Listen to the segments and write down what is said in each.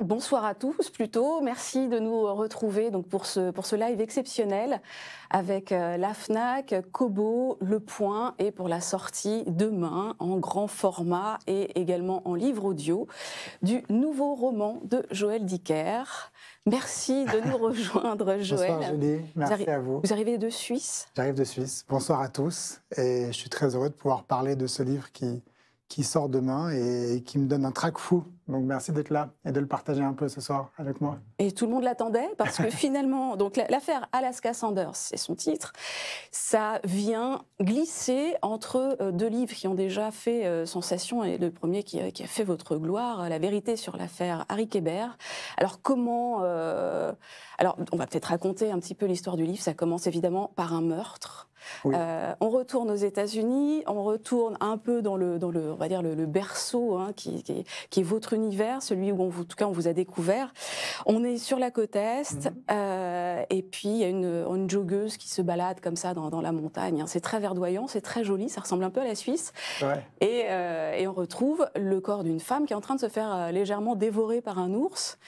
bonsoir à tous plutôt. Merci de nous retrouver donc pour ce, pour ce live exceptionnel avec Lafnac, euh, la FNAC, Kobo, Le Point et pour la sortie demain en grand format et également en livre audio du nouveau roman de Joël Dicker. Merci de nous rejoindre, Joël. Bonsoir Julie, merci à vous. Vous arrivez de Suisse J'arrive de Suisse. Bonsoir à tous et je suis très heureux de pouvoir parler de ce livre qui, qui sort demain et qui me donne un trac fou donc merci d'être là et de le partager un peu ce soir avec moi. Et tout le monde l'attendait parce que finalement, donc l'affaire Alaska Sanders, c'est son titre, ça vient glisser entre euh, deux livres qui ont déjà fait euh, sensation et le premier euh, qui, a fait votre gloire, La vérité sur l'affaire Harry Kébert. Alors comment Alors on va peut-être raconter un petit peu l'histoire du livre. Ça commence évidemment par un meurtre. on retourne aux États-Unis, on retourne un peu dans le, dans le, on va dire le, berceau qui, hein, qui, qui est votre univers, celui où on en tout cas on vous a découvert. On est sur la côte est, mhm. euh, et puis il y a une, une, joggeuse qui se balade comme ça dans, la montagne. C'est très verdoyant, c'est très joli, ça ressemble un peu à la Suisse. Euh, et, on retrouve le corps d'une femme qui est en train de se faire euh, légèrement dévorer par un ours.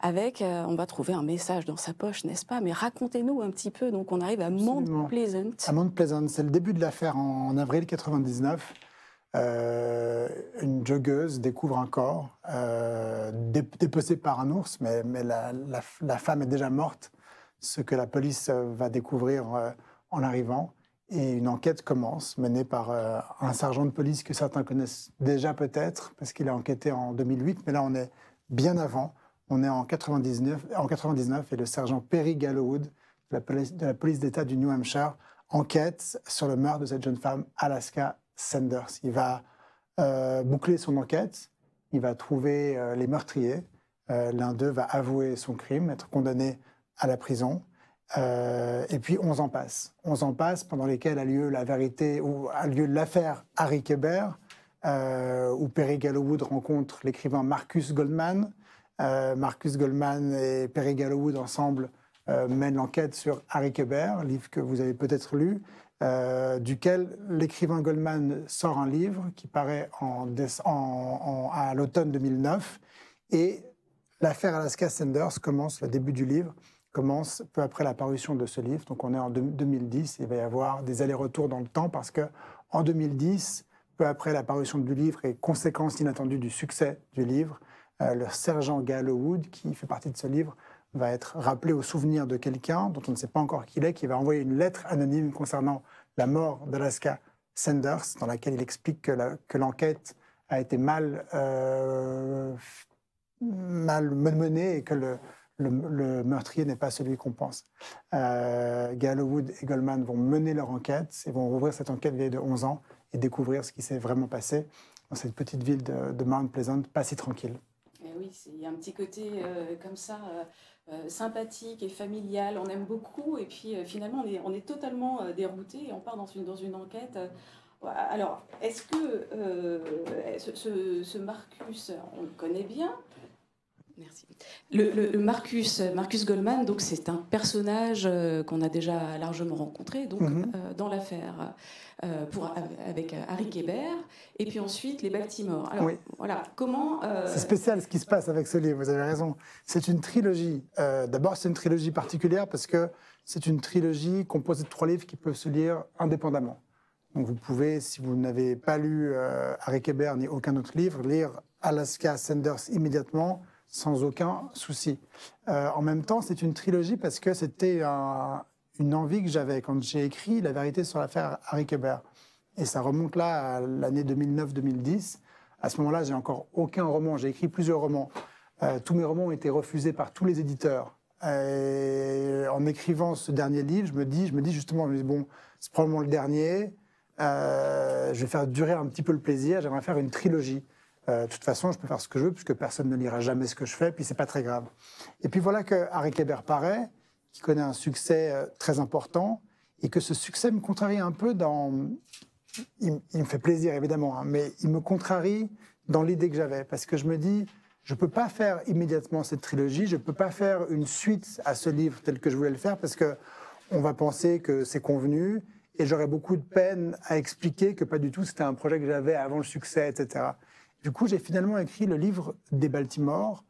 Avec, on va trouver un message dans sa poche, n'est-ce pas Mais racontez-nous un petit peu. Donc on arrive à Mount Pleasant. À Mount Pleasant, c'est le début de l'affaire en, en avril 99. Euh, une joggeuse découvre un corps euh, par un ours, mais, mais la, femme est déjà morte, ce que la police euh, va découvrir euh, en arrivant. Et une enquête commence, menée par un sergent de police que certains connaissent déjà peut-être, parce qu'il a enquêté en 2008, mais là on est bien avant, on est en 99, en 99 et le sergent Perry Gallowood, de la police d'État du New Hampshire enquête sur le meurtre de cette jeune femme, Alaska Sanders. Il va euh, boucler son enquête, il va trouver euh, les meurtriers, euh, l'un d'eux va avouer son crime, être condamné à la prison, et puis 11 ans passent. 11 ans passent pendant lesquels a lieu la vérité, ou a lieu l'affaire Harry Keber, où Perry Gallowood rencontre l'écrivain Marcus Goldman. Marcus Goldman et Perry Gallowood ensemble mènent l'enquête sur Harry Keber, livre que vous avez peut-être lu, euh, duquel l'écrivain Goldman sort un livre qui paraît à l'automne 2009. Et l'affaire Alaska Sanders commence, le début du livre commence peu après la parution de ce livre. Donc on est en 2010, il va y avoir des allers-retours dans le temps parce que en 2010, peu après la parution du livre et conséquence inattendue du succès du livre, euh, le sergent Gallowood, qui fait partie de ce livre, va être rappelé au souvenir de quelqu'un dont on ne sait pas encore qui il est, qui va envoyer une lettre anonyme concernant la mort d'Alaska Sanders, dans laquelle il explique que l'enquête a été mal, euh, mal menée et que le, meurtrier n'est pas celui qu'on pense. Euh, Gallowood et Goldman vont mener leur enquête et vont rouvrir cette enquête vieille de 11 ans et découvrir ce qui s'est vraiment passé dans cette petite ville de, Mount Pleasant, pas si tranquille. Eh oui, il y a un petit côté euh, comme ça. Euh, sympathique et familiale, on aime beaucoup, et puis euh, finalement on est, totalement euh, dérouté et on part dans une, enquête. alors, est-ce que ce, Marcus, on le connaît bien Merci. Le, Marcus, Marcus Goldman, donc c'est un personnage euh, qu'on a déjà largement rencontré, donc mhm. euh, dans l'affaire euh, avec Harry Kébert, et puis ensuite les Baltimore. voilà, comment C'est spécial ce qui se passe avec ce livre. Vous avez raison. C'est une trilogie. D'abord, c'est une trilogie particulière parce que c'est une trilogie composée de trois livres qui peuvent se lire indépendamment. Donc vous pouvez, si vous n'avez pas lu Harry Kébert ni aucun autre livre, lire Alaska Sanders immédiatement sans aucun souci. Euh, en même temps, c'est une trilogie parce que c'était une envie que j'avais quand j'ai écrit La vérité sur l'affaire Harry Keber. Et ça remonte là à l'année 2009-2010. À ce moment-là, j'ai encore aucun roman. J'ai écrit plusieurs romans. Euh, tous mes romans ont été refusés par tous les éditeurs. en écrivant ce dernier livre, je me dis, je me dis justement, je dis, bon, c'est probablement le dernier. Euh, je vais faire durer un petit peu le plaisir. J'aimerais faire une trilogie. Euh, de toute façon, je peux faire ce que je veux puisque personne ne lira jamais ce que je fais, puis c'est pas très grave. Et puis voilà que Harry Kéber paraît, qui connaît un succès euh, très important, et que ce succès me contrarie un peu dans. Il, me fait plaisir évidemment, hein, mais il me contrarie dans l'idée que j'avais, parce que je me dis, je peux pas faire immédiatement cette trilogie, je peux pas faire une suite à ce livre tel que je voulais le faire, parce que on va penser que c'est convenu, et j'aurais beaucoup de peine à expliquer que pas du tout c'était un projet que j'avais avant le succès, etc. Du coup, j'ai finalement écrit le livre des Baltimore,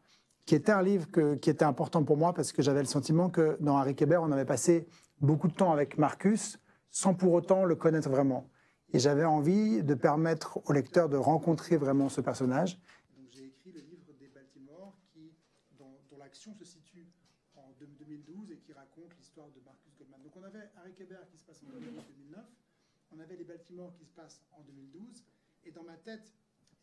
qui était un livre qui était important pour moi parce que j'avais le sentiment que dans Harry Kéber, on avait passé beaucoup de temps avec Marcus sans pour autant le connaître vraiment. Et j'avais envie de permettre au lecteur de rencontrer vraiment ce personnage. j'ai écrit le livre des Baltimore, qui, dont, dont l'action se situe en 2012 et qui raconte l'histoire de Marcus Goldman. Donc on avait Harry Kéber qui se passe en 2009, on avait les Baltimore qui se passent en 2012, et dans ma tête,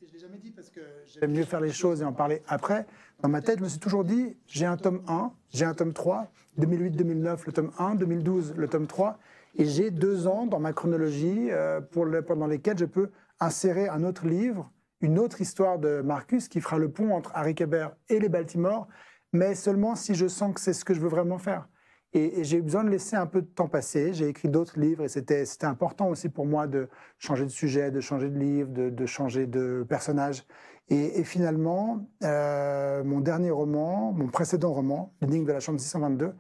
je ne l'ai jamais dit parce que j'aime mieux faire les choses et en parler après. Dans ma tête, je me suis toujours dit, j'ai un tome 1, j'ai un tome 3, 2008-2009 le tome 1, 2012 le tome 3, et j'ai deux ans dans ma chronologie euh, pour pendant lesquels je peux insérer un autre livre, une autre histoire de Marcus qui fera le pont entre Harry Kaber et les Baltimore, mais seulement si je sens que c'est ce que je veux vraiment faire. Et, j'ai eu besoin de laisser un peu de temps passer. J'ai écrit d'autres livres et c'était important aussi pour moi de changer de sujet, de changer de livre, de, changer de personnage. Et, finalement, euh, mon dernier roman, mon précédent roman, L'énigme de la chambre 622,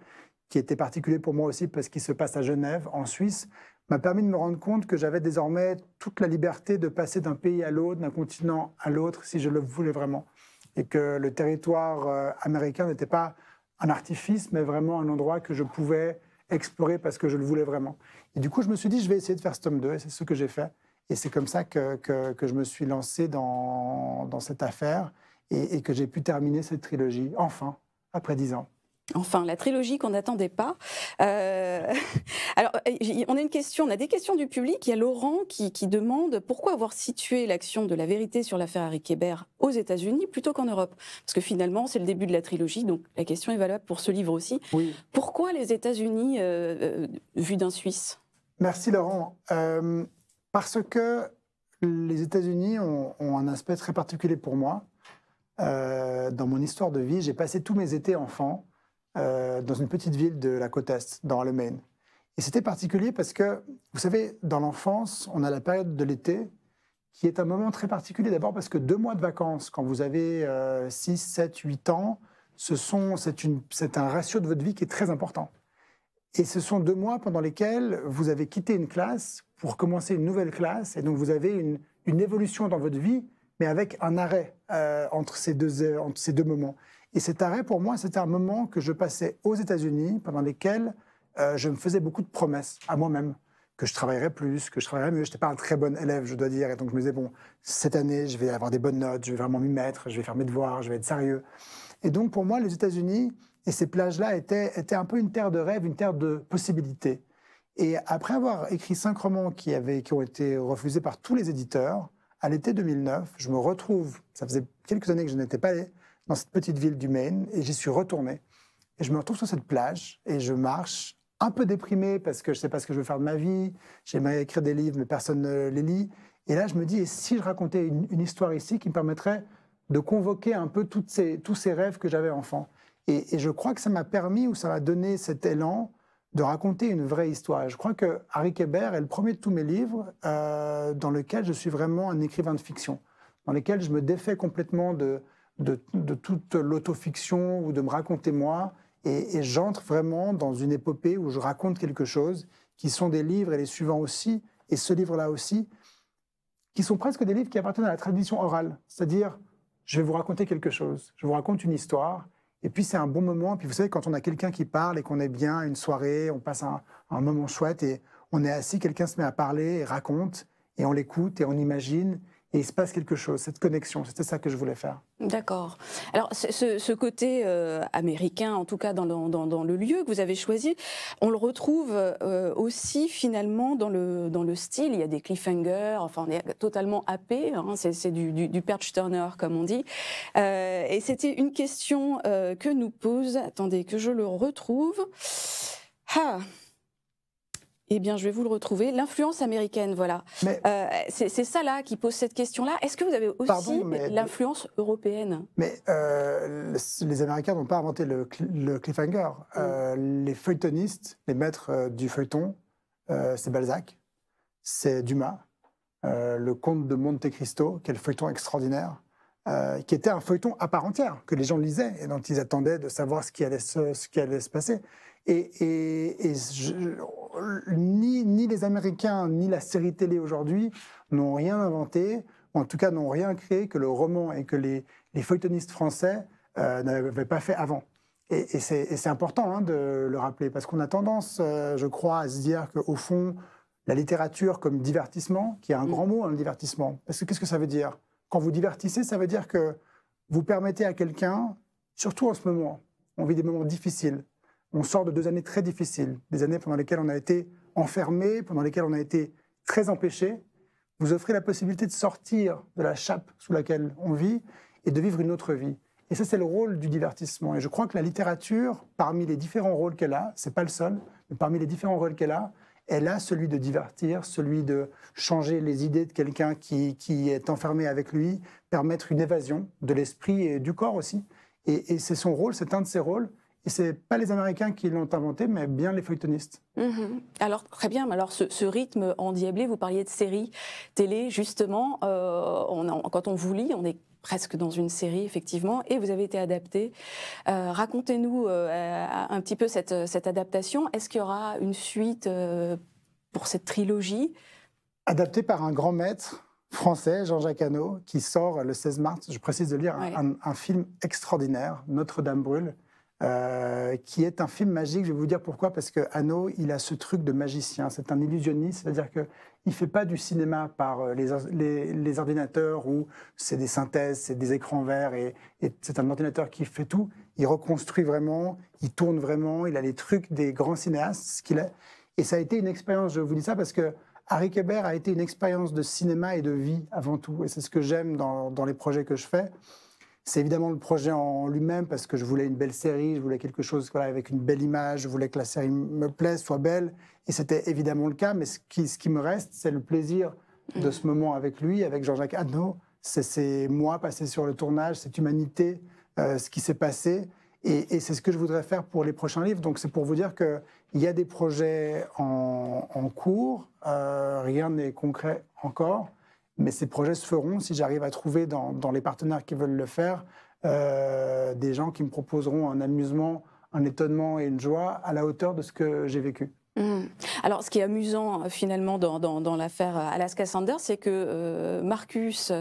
qui était particulier pour moi aussi parce qu'il se passe à Genève, en Suisse, m'a permis de me rendre compte que j'avais désormais toute la liberté de passer d'un pays à l'autre, d'un continent à l'autre, si je le voulais vraiment. Et que le territoire euh, américain n'était pas un artifice, mais vraiment un endroit que je pouvais explorer parce que je le voulais vraiment. Et du coup, je me suis dit, je vais essayer de faire ce tome 2, et c'est ce que j'ai fait. Et c'est comme ça que, je me suis lancé dans, cette affaire et que j'ai pu terminer cette trilogie, enfin, après dix ans. Enfin, la trilogie qu'on n'attendait pas. Euh, alors, euh, on a une question, on a des questions du public. Il y a Laurent qui, demande pourquoi avoir situé l'action de la vérité sur l'affaire Harry Kéber aux États-Unis plutôt qu'en Europe Parce que finalement, c'est le début de la trilogie, donc la question est valable pour ce livre aussi. Pourquoi les États-Unis, euh, vus vu d'un Suisse Merci Laurent. parce que les États-Unis ont, un aspect très particulier pour moi. dans mon histoire de vie, j'ai passé tous mes étés enfants. Euh, dans une petite ville de la côte Est, dans le Maine. Et c'était particulier parce que, vous savez, dans l'enfance, on a la période de l'été qui est un moment très particulier. D'abord parce que deux mois de vacances, quand vous avez 6, 7, 8 ans, c'est un ratio de votre vie qui est très important. Et ce sont deux mois pendant lesquels vous avez quitté une classe pour commencer une nouvelle classe. Et donc vous avez une, évolution dans votre vie, mais avec un arrêt euh, entre, ces euh, entre ces deux moments. Et cet arrêt, pour moi, c'était un moment que je passais aux États-Unis, pendant lesquels euh, je me faisais beaucoup de promesses à moi-même que je travaillerais plus, que je travaillerais mieux. Je n'étais pas un très bon élève, je dois dire. Et donc, je me disais, bon, cette année, je vais avoir des bonnes notes, je vais vraiment m'y mettre, je vais faire mes devoirs, je vais être sérieux. Et donc, pour moi, les États-Unis et ces plages-là étaient, un peu une terre de rêve, une terre de possibilités. Et après avoir écrit cinq romans qui, qui ont été refusés par tous les éditeurs, à l'été 2009, je me retrouve, ça faisait quelques années que je n'étais pas allé, dans cette petite ville du Maine, et j'y suis retourné. Et je me retrouve sur cette plage, et je marche, un peu déprimé, parce que je ne sais pas ce que je veux faire de ma vie, j'aimerais écrire des livres, mais personne ne les lit. Et là, je me dis, et si je racontais une, histoire ici qui me permettrait de convoquer un peu toutes ces, tous ces rêves que j'avais enfant et, je crois que ça m'a permis, ou ça m'a donné cet élan, de raconter une vraie histoire. Je crois que Harry Kébert est le premier de tous mes livres euh, dans lequel je suis vraiment un écrivain de fiction, dans lequel je me défais complètement de, de, toute l'autofiction ou de me raconter moi. Et, j'entre vraiment dans une épopée où je raconte quelque chose, qui sont des livres et les suivants aussi, et ce livre-là aussi, qui sont presque des livres qui appartiennent à la tradition orale. C'est-à-dire, je vais vous raconter quelque chose, je vous raconte une histoire, et puis c'est un bon moment. Puis vous savez, quand on a quelqu'un qui parle et qu'on est bien, une soirée, on passe un, un moment chouette et on est assis, quelqu'un se met à parler et raconte, et on l'écoute et on imagine et il se passe quelque chose, cette connexion. C'était ça que je voulais faire. D'accord. Alors, ce, côté euh, américain, en tout cas dans le, lieu que vous avez choisi, on le retrouve euh, aussi finalement dans le, dans le style. Il y a des cliffhangers, enfin, on est totalement happé. Hein. c'est du, perch turner, comme on dit. Euh, et c'était une question que nous pose, attendez, que je le retrouve. Ah, eh bien, je vais vous le retrouver. L'influence américaine, voilà. Euh, c'est ça là qui pose cette question-là. Est-ce que vous avez aussi l'influence européenne Mais euh, les Américains n'ont pas inventé le, cliffhanger. Mm. Euh, les feuilletonistes, les maîtres du feuilleton, c'est Balzac, c'est Dumas, le comte de Monte Cristo, quel feuilleton extraordinaire. qui était un feuilleton à part entière, que les gens lisaient et dont ils attendaient de savoir ce qui allait se passer. Et, ni, les Américains, ni la série télé aujourd'hui n'ont rien inventé, ou en tout cas n'ont rien créé que le roman et que les, feuilletonistes français euh, n'avaient pas fait avant. Et, c'est important hein, de le rappeler, parce qu'on a tendance, euh, je crois, à se dire qu'au fond, la littérature comme divertissement, qui est un mm. grand mot, hein, le divertissement, parce que qu'est-ce que ça veut dire Quand vous divertissez, ça veut dire que vous permettez à quelqu'un, surtout en ce moment, on vit des moments difficiles, on sort de deux années très difficiles, des années pendant lesquelles on a été enfermé, pendant lesquelles on a été très empêché. Vous offrez la possibilité de sortir de la chape sous laquelle on vit et de vivre une autre vie. Et ça, c'est le rôle du divertissement. Et je crois que la littérature, parmi les différents rôles qu'elle a, c'est pas le seul, mais parmi les différents rôles qu'elle a, elle a celui de divertir, celui de changer les idées de quelqu'un qui, est enfermé avec lui, permettre une évasion de l'esprit et du corps aussi. et c'est son rôle, c'est un de ses rôles. Et ce n'est pas les Américains qui l'ont inventé, mais bien les feuilletonistes. Mm-hmm. Alors, très bien. Alors, ce, rythme endiablé, vous parliez de séries télé, justement. Euh, quand on vous lit, on est presque dans une série, effectivement, et vous avez été adapté. Euh, racontez-nous euh, un petit peu cette, adaptation. Est-ce qu'il y aura une suite pour cette trilogie Adapté par un grand maître français, Jean-Jacques Hano, qui sort le 16 mars, je précise de lire, un, un, film extraordinaire, Notre-Dame brûle, euh, qui est un film magique. Je vais vous dire pourquoi, parce que il a ce truc de magicien. C'est un illusionniste, c'est-à-dire qu'il ne fait pas du cinéma par euh, les, ordinateurs où c'est des synthèses, c'est des écrans verts et, c'est un ordinateur qui fait tout. Il reconstruit vraiment, il tourne vraiment, il a les trucs des grands cinéastes qu'il Et ça a été une expérience. Je vous dis ça parce que Harry Keber a été une expérience de cinéma et de vie avant tout. Et c'est ce que j'aime dans les projets que je fais. C'est évidemment le projet en lui-même parce que je voulais une belle série, je voulais quelque chose avec une belle image, je voulais que la série me plaise, soit belle. Et c'était évidemment le cas, mais ce qui, me reste, c'est le plaisir de ce moment avec lui, avec Jean-Jacques Adnaud. C'est moi passer sur le tournage, cette humanité, euh, ce qui s'est passé. Et, c'est ce que je voudrais faire pour les prochains livres. Donc c'est pour vous dire qu'il y a des projets en, cours, euh, rien n'est concret encore. Mais ces projets se feront si j'arrive à trouver dans, les partenaires qui veulent le faire euh, des gens qui me proposeront un amusement, un étonnement et une joie à la hauteur de ce que j'ai vécu. Mmh. Alors, ce qui est amusant euh, finalement dans, l'affaire euh, Alaska Sanders, c'est que Marcus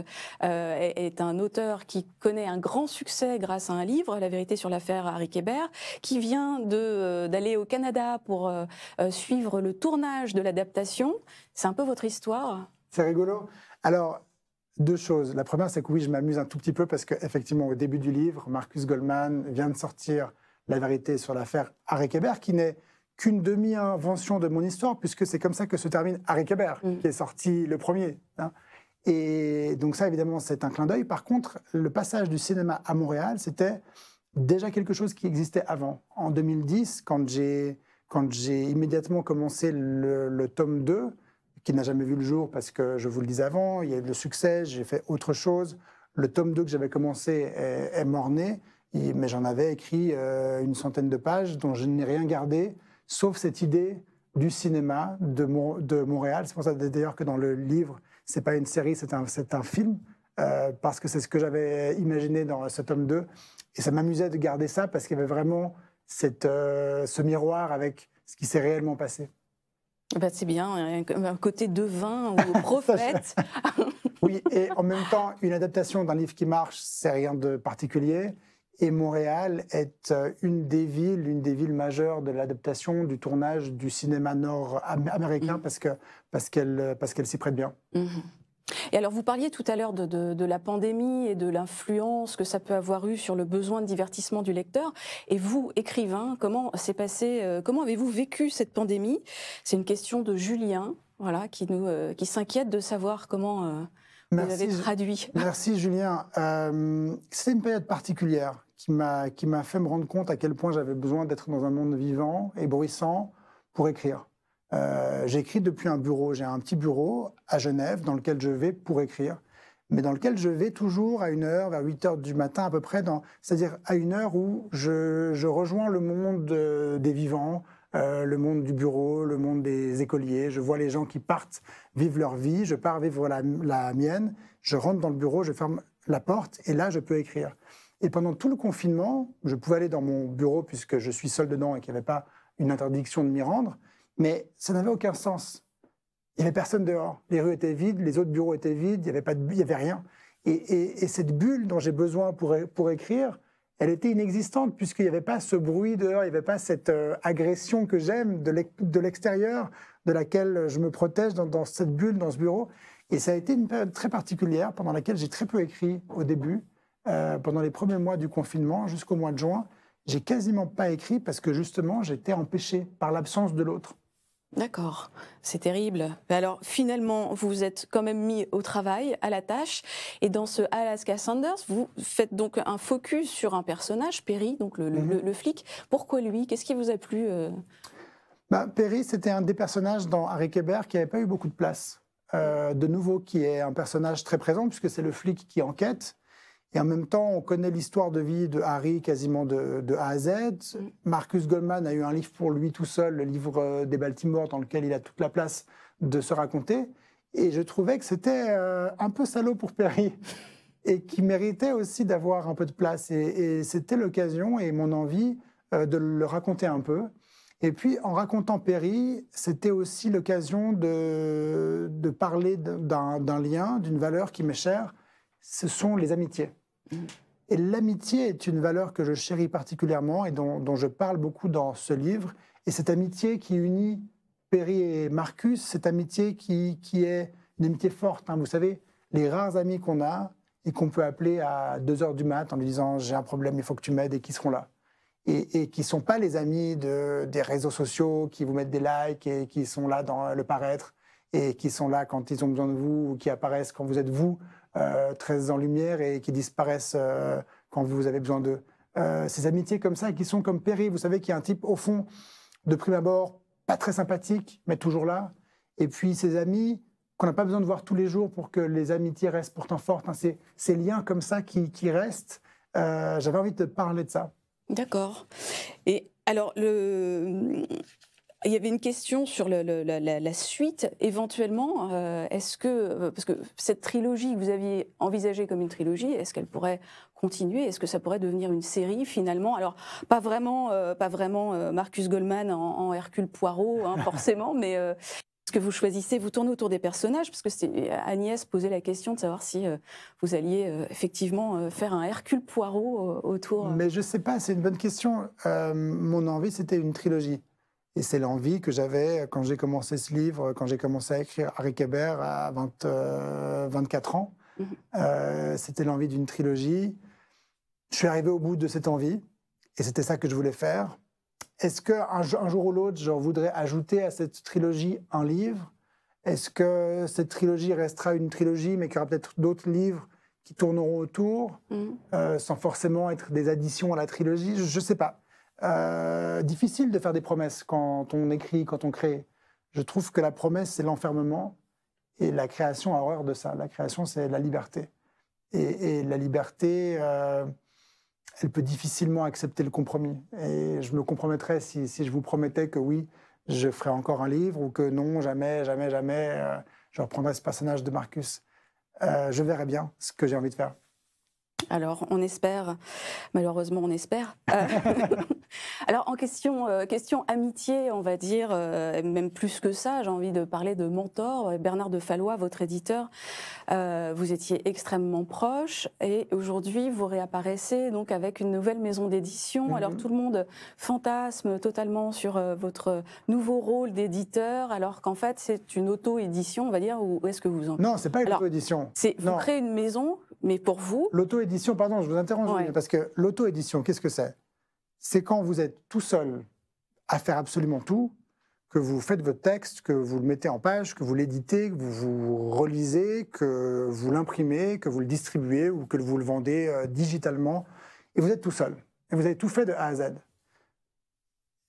est, un auteur qui connaît un grand succès grâce à un livre, La vérité sur l'affaire Harry Kéber, qui vient d'aller au Canada pour suivre le tournage de l'adaptation. C'est un peu votre histoire. C'est rigolo. Alors, deux choses. La première, c'est que oui, je m'amuse un tout petit peu parce qu'effectivement, au début du livre, Marcus Goldman vient de sortir la vérité sur l'affaire Harry Kéber, qui n'est qu'une demi-invention de mon histoire, puisque c'est comme ça que se termine Harry Kéber, mm. qui est sorti le premier. Hein. Et donc ça, évidemment, c'est un clin d'œil. Par contre, le passage du cinéma à Montréal, c'était déjà quelque chose qui existait avant. En 2010, quand j'ai, immédiatement commencé le, le tome 2, qui n'a jamais vu le jour parce que, je vous le disais avant, il y a eu le succès, j'ai fait autre chose. Le tome 2 que j'avais commencé est, est mort-né, mais j'en avais écrit euh, une centaine de pages dont je n'ai rien gardé, sauf cette idée du cinéma de, de Montréal. C'est pour ça d'ailleurs que dans le livre, c'est pas une série, c'est un, film, euh, parce que c'est ce que j'avais imaginé dans ce tome 2. Et ça m'amusait de garder ça parce qu'il y avait vraiment cette, euh, ce miroir avec ce qui s'est réellement passé. Bah, c'est bien, hein, un côté devin ou prophète. oui, et en même temps, une adaptation d'un livre qui marche, c'est rien de particulier. Et Montréal est euh, une des villes, une des villes majeures de l'adaptation, du tournage du cinéma nord-américain, mmh. parce qu'elle parce euh, qu'elle parce qu'elle s'y prête bien. Mmh. Et alors, vous parliez tout à l'heure de, la pandémie et de l'influence que ça peut avoir eu sur le besoin de divertissement du lecteur. Et vous, écrivain, comment s'est passé, euh, comment avez-vous vécu cette pandémie C'est une question de Julien, voilà, qui nous, euh, qui s'inquiète de savoir comment. Euh, vous avez traduit. Merci Julien. C'est une période particulière qui m'a fait me rendre compte à quel point j'avais besoin d'être dans un monde vivant et bruissant pour écrire. Euh, j'écris depuis un bureau. J'ai un petit bureau à Genève dans lequel je vais pour écrire, mais dans lequel je vais toujours à une heure, vers 8 heures du matin à peu près, c'est-à-dire à une heure où je, rejoins le monde euh, des vivants, euh, le monde du bureau, le monde des écoliers. Je vois les gens qui partent vivre leur vie. Je pars vivre la, la, mienne. Je rentre dans le bureau, je ferme la porte et là, je peux écrire. Et pendant tout le confinement, je pouvais aller dans mon bureau puisque je suis seul dedans et qu'il n'y avait pas une interdiction de m'y rendre. Mais ça n'avait aucun sens. Il n'y avait personne dehors. Les rues étaient vides, les autres bureaux étaient vides, il n'y avait, pas avait rien. Et, cette bulle dont j'ai besoin pour, pour écrire, elle était inexistante puisqu'il n'y avait pas ce bruit dehors, il n'y avait pas cette euh, agression que j'aime de l'extérieur, de laquelle je me protège dans, cette bulle, dans ce bureau. Et ça a été une période très particulière pendant laquelle j'ai très peu écrit au début. Euh, pendant les premiers mois du confinement jusqu'au mois de juin, j'ai quasiment pas écrit parce que justement j'étais empêché par l'absence de l'autre. D'accord, c'est terrible. Mais alors finalement, vous vous êtes quand même mis au travail, à la tâche, et dans ce Alaska Sanders, vous faites donc un focus sur un personnage, Perry, donc le, mhm. flic. Pourquoi lui Qu'est-ce qui vous a plu euh? bah, Perry, c'était un des personnages dans Harry Kéber qui n'avait pas eu beaucoup de place. Euh, de nouveau, qui est un personnage très présent, puisque c'est le flic qui enquête, et en même temps, on connaît l'histoire de vie de Harry quasiment de, A à Z. Mm. Marcus Goldman a eu un livre pour lui tout seul, le livre euh, des Baltimore, dans lequel il a toute la place de se raconter. Et je trouvais que c'était euh, un peu salaud pour Perry et qui méritait aussi d'avoir un peu de place. Et, c'était l'occasion et mon envie euh, de le raconter un peu. Et puis, en racontant Perry, c'était aussi l'occasion de, de parler d'un lien, d'une valeur qui m'est chère, ce sont les amitiés. Et l'amitié est une valeur que je chéris particulièrement et dont, je parle beaucoup dans ce livre. Et cette amitié qui unit Perry et Marcus, cette amitié qui, est une amitié forte. Hein. Vous savez, les rares amis qu'on a et qu'on peut appeler à 2 heures du mat en lui disant j'ai un problème, il faut que tu m'aides et qui seront là. Et, qui ne sont pas les amis des réseaux sociaux, qui vous mettent des likes et qui sont là dans le paraître et qui sont là quand ils ont besoin de vous ou qui apparaissent quand vous êtes vous euh, très en lumière et qui disparaissent euh, quand vous avez besoin d'eux. Euh, ces amitiés comme ça qui sont comme péris. Vous savez qu'il y a un type au fond, de prime abord, pas très sympathique, mais toujours là. Et puis ces amis qu'on n'a pas besoin de voir tous les jours pour que les amitiés restent pourtant fortes. Hein. Ces, liens comme ça qui, restent. J'avais envie de parler de ça. D'accord. Et alors, le, il y avait une question sur la, suite. Éventuellement, euh, est-ce que, euh, parce que cette trilogie que vous aviez envisagée comme une trilogie, est-ce qu'elle pourrait continuer Est-ce que ça pourrait devenir une série finalement Alors, pas vraiment, euh, pas vraiment Marcus Goldman en, Hercule Poirot, hein, forcément, mais ce que vous choisissez, vous tournez autour des personnages, parce que Agnès posait la question de savoir si vous alliez effectivement faire un Hercule Poirot autour. Mais je ne sais pas, c'est une bonne question. mon envie, c'était une trilogie. Et c'est l'envie que j'avais quand j'ai commencé ce livre, quand j'ai commencé à écrire Harry Kéber à 24 euh, ans. Mhm. Euh, c'était l'envie d'une trilogie. Je suis arrivé au bout de cette envie et c'était ça que je voulais faire. Est-ce qu'un un jour ou l'autre, j'en voudrais ajouter à cette trilogie un livre Est-ce que cette trilogie restera une trilogie, mais qu'il y aura peut-être d'autres livres qui tourneront autour, mhm. euh, sans forcément être des additions à la trilogie Je ne sais pas. Euh, difficile de faire des promesses quand on écrit, quand on crée. Je trouve que la promesse, c'est l'enfermement et la création a horreur de ça. La création, c'est la liberté. Et, la liberté, euh, elle peut difficilement accepter le compromis. Et je me compromettrais si, je vous promettais que oui, je ferai encore un livre ou que non, jamais, jamais, jamais, euh, je reprendrais ce personnage de Marcus. je verrai bien ce que j'ai envie de faire. Alors, on espère. Malheureusement, on espère. Alors en euh, question, amitié, on va dire, euh, même plus que ça, j'ai envie de parler de mentor. Bernard de Fallois, votre éditeur, euh, vous étiez extrêmement proche et aujourd'hui vous réapparaissez donc avec une nouvelle maison d'édition. Mhm. Alors tout le monde fantasme totalement sur votre nouveau rôle d'éditeur, alors qu'en fait c'est une auto-édition, on va dire, ou est-ce que vous en... Non, c'est pas une auto-édition. C'est vous créez une maison, mais pour vous... L'auto-édition, pardon, je vous interromps, parce que l'auto-édition, qu'est-ce que c'est c'est quand vous êtes tout seul à faire absolument tout, que vous faites votre texte, que vous le mettez en page, que vous l'éditez, que vous vous relisez, que vous l'imprimez, que vous le distribuez ou que vous le vendez euh, digitalement, et vous êtes tout seul, et vous avez tout fait de A à Z.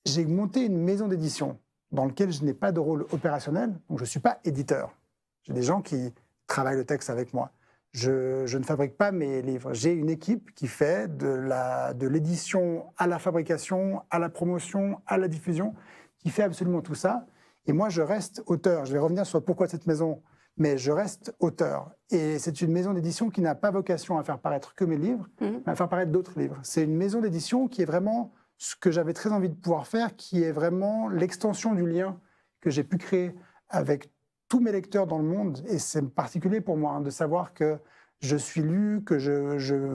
J'ai monté une maison d'édition dans laquelle je n'ai pas de rôle opérationnel, donc je ne suis pas éditeur. J'ai des gens qui travaillent le texte avec moi. Je, ne fabrique pas mes livres. J'ai une équipe qui fait de l'édition à la fabrication, à la promotion, à la diffusion, qui fait absolument tout ça. Et moi, je reste auteur. Je vais revenir sur pourquoi cette maison, mais je reste auteur. Et c'est une maison d'édition qui n'a pas vocation à faire paraître que mes livres, mmh. mais à faire paraître d'autres livres. C'est une maison d'édition qui est vraiment ce que j'avais très envie de pouvoir faire, qui est vraiment l'extension du lien que j'ai pu créer avec tous mes lecteurs dans le monde, et c'est particulier pour moi hein, de savoir que je suis lu, que je,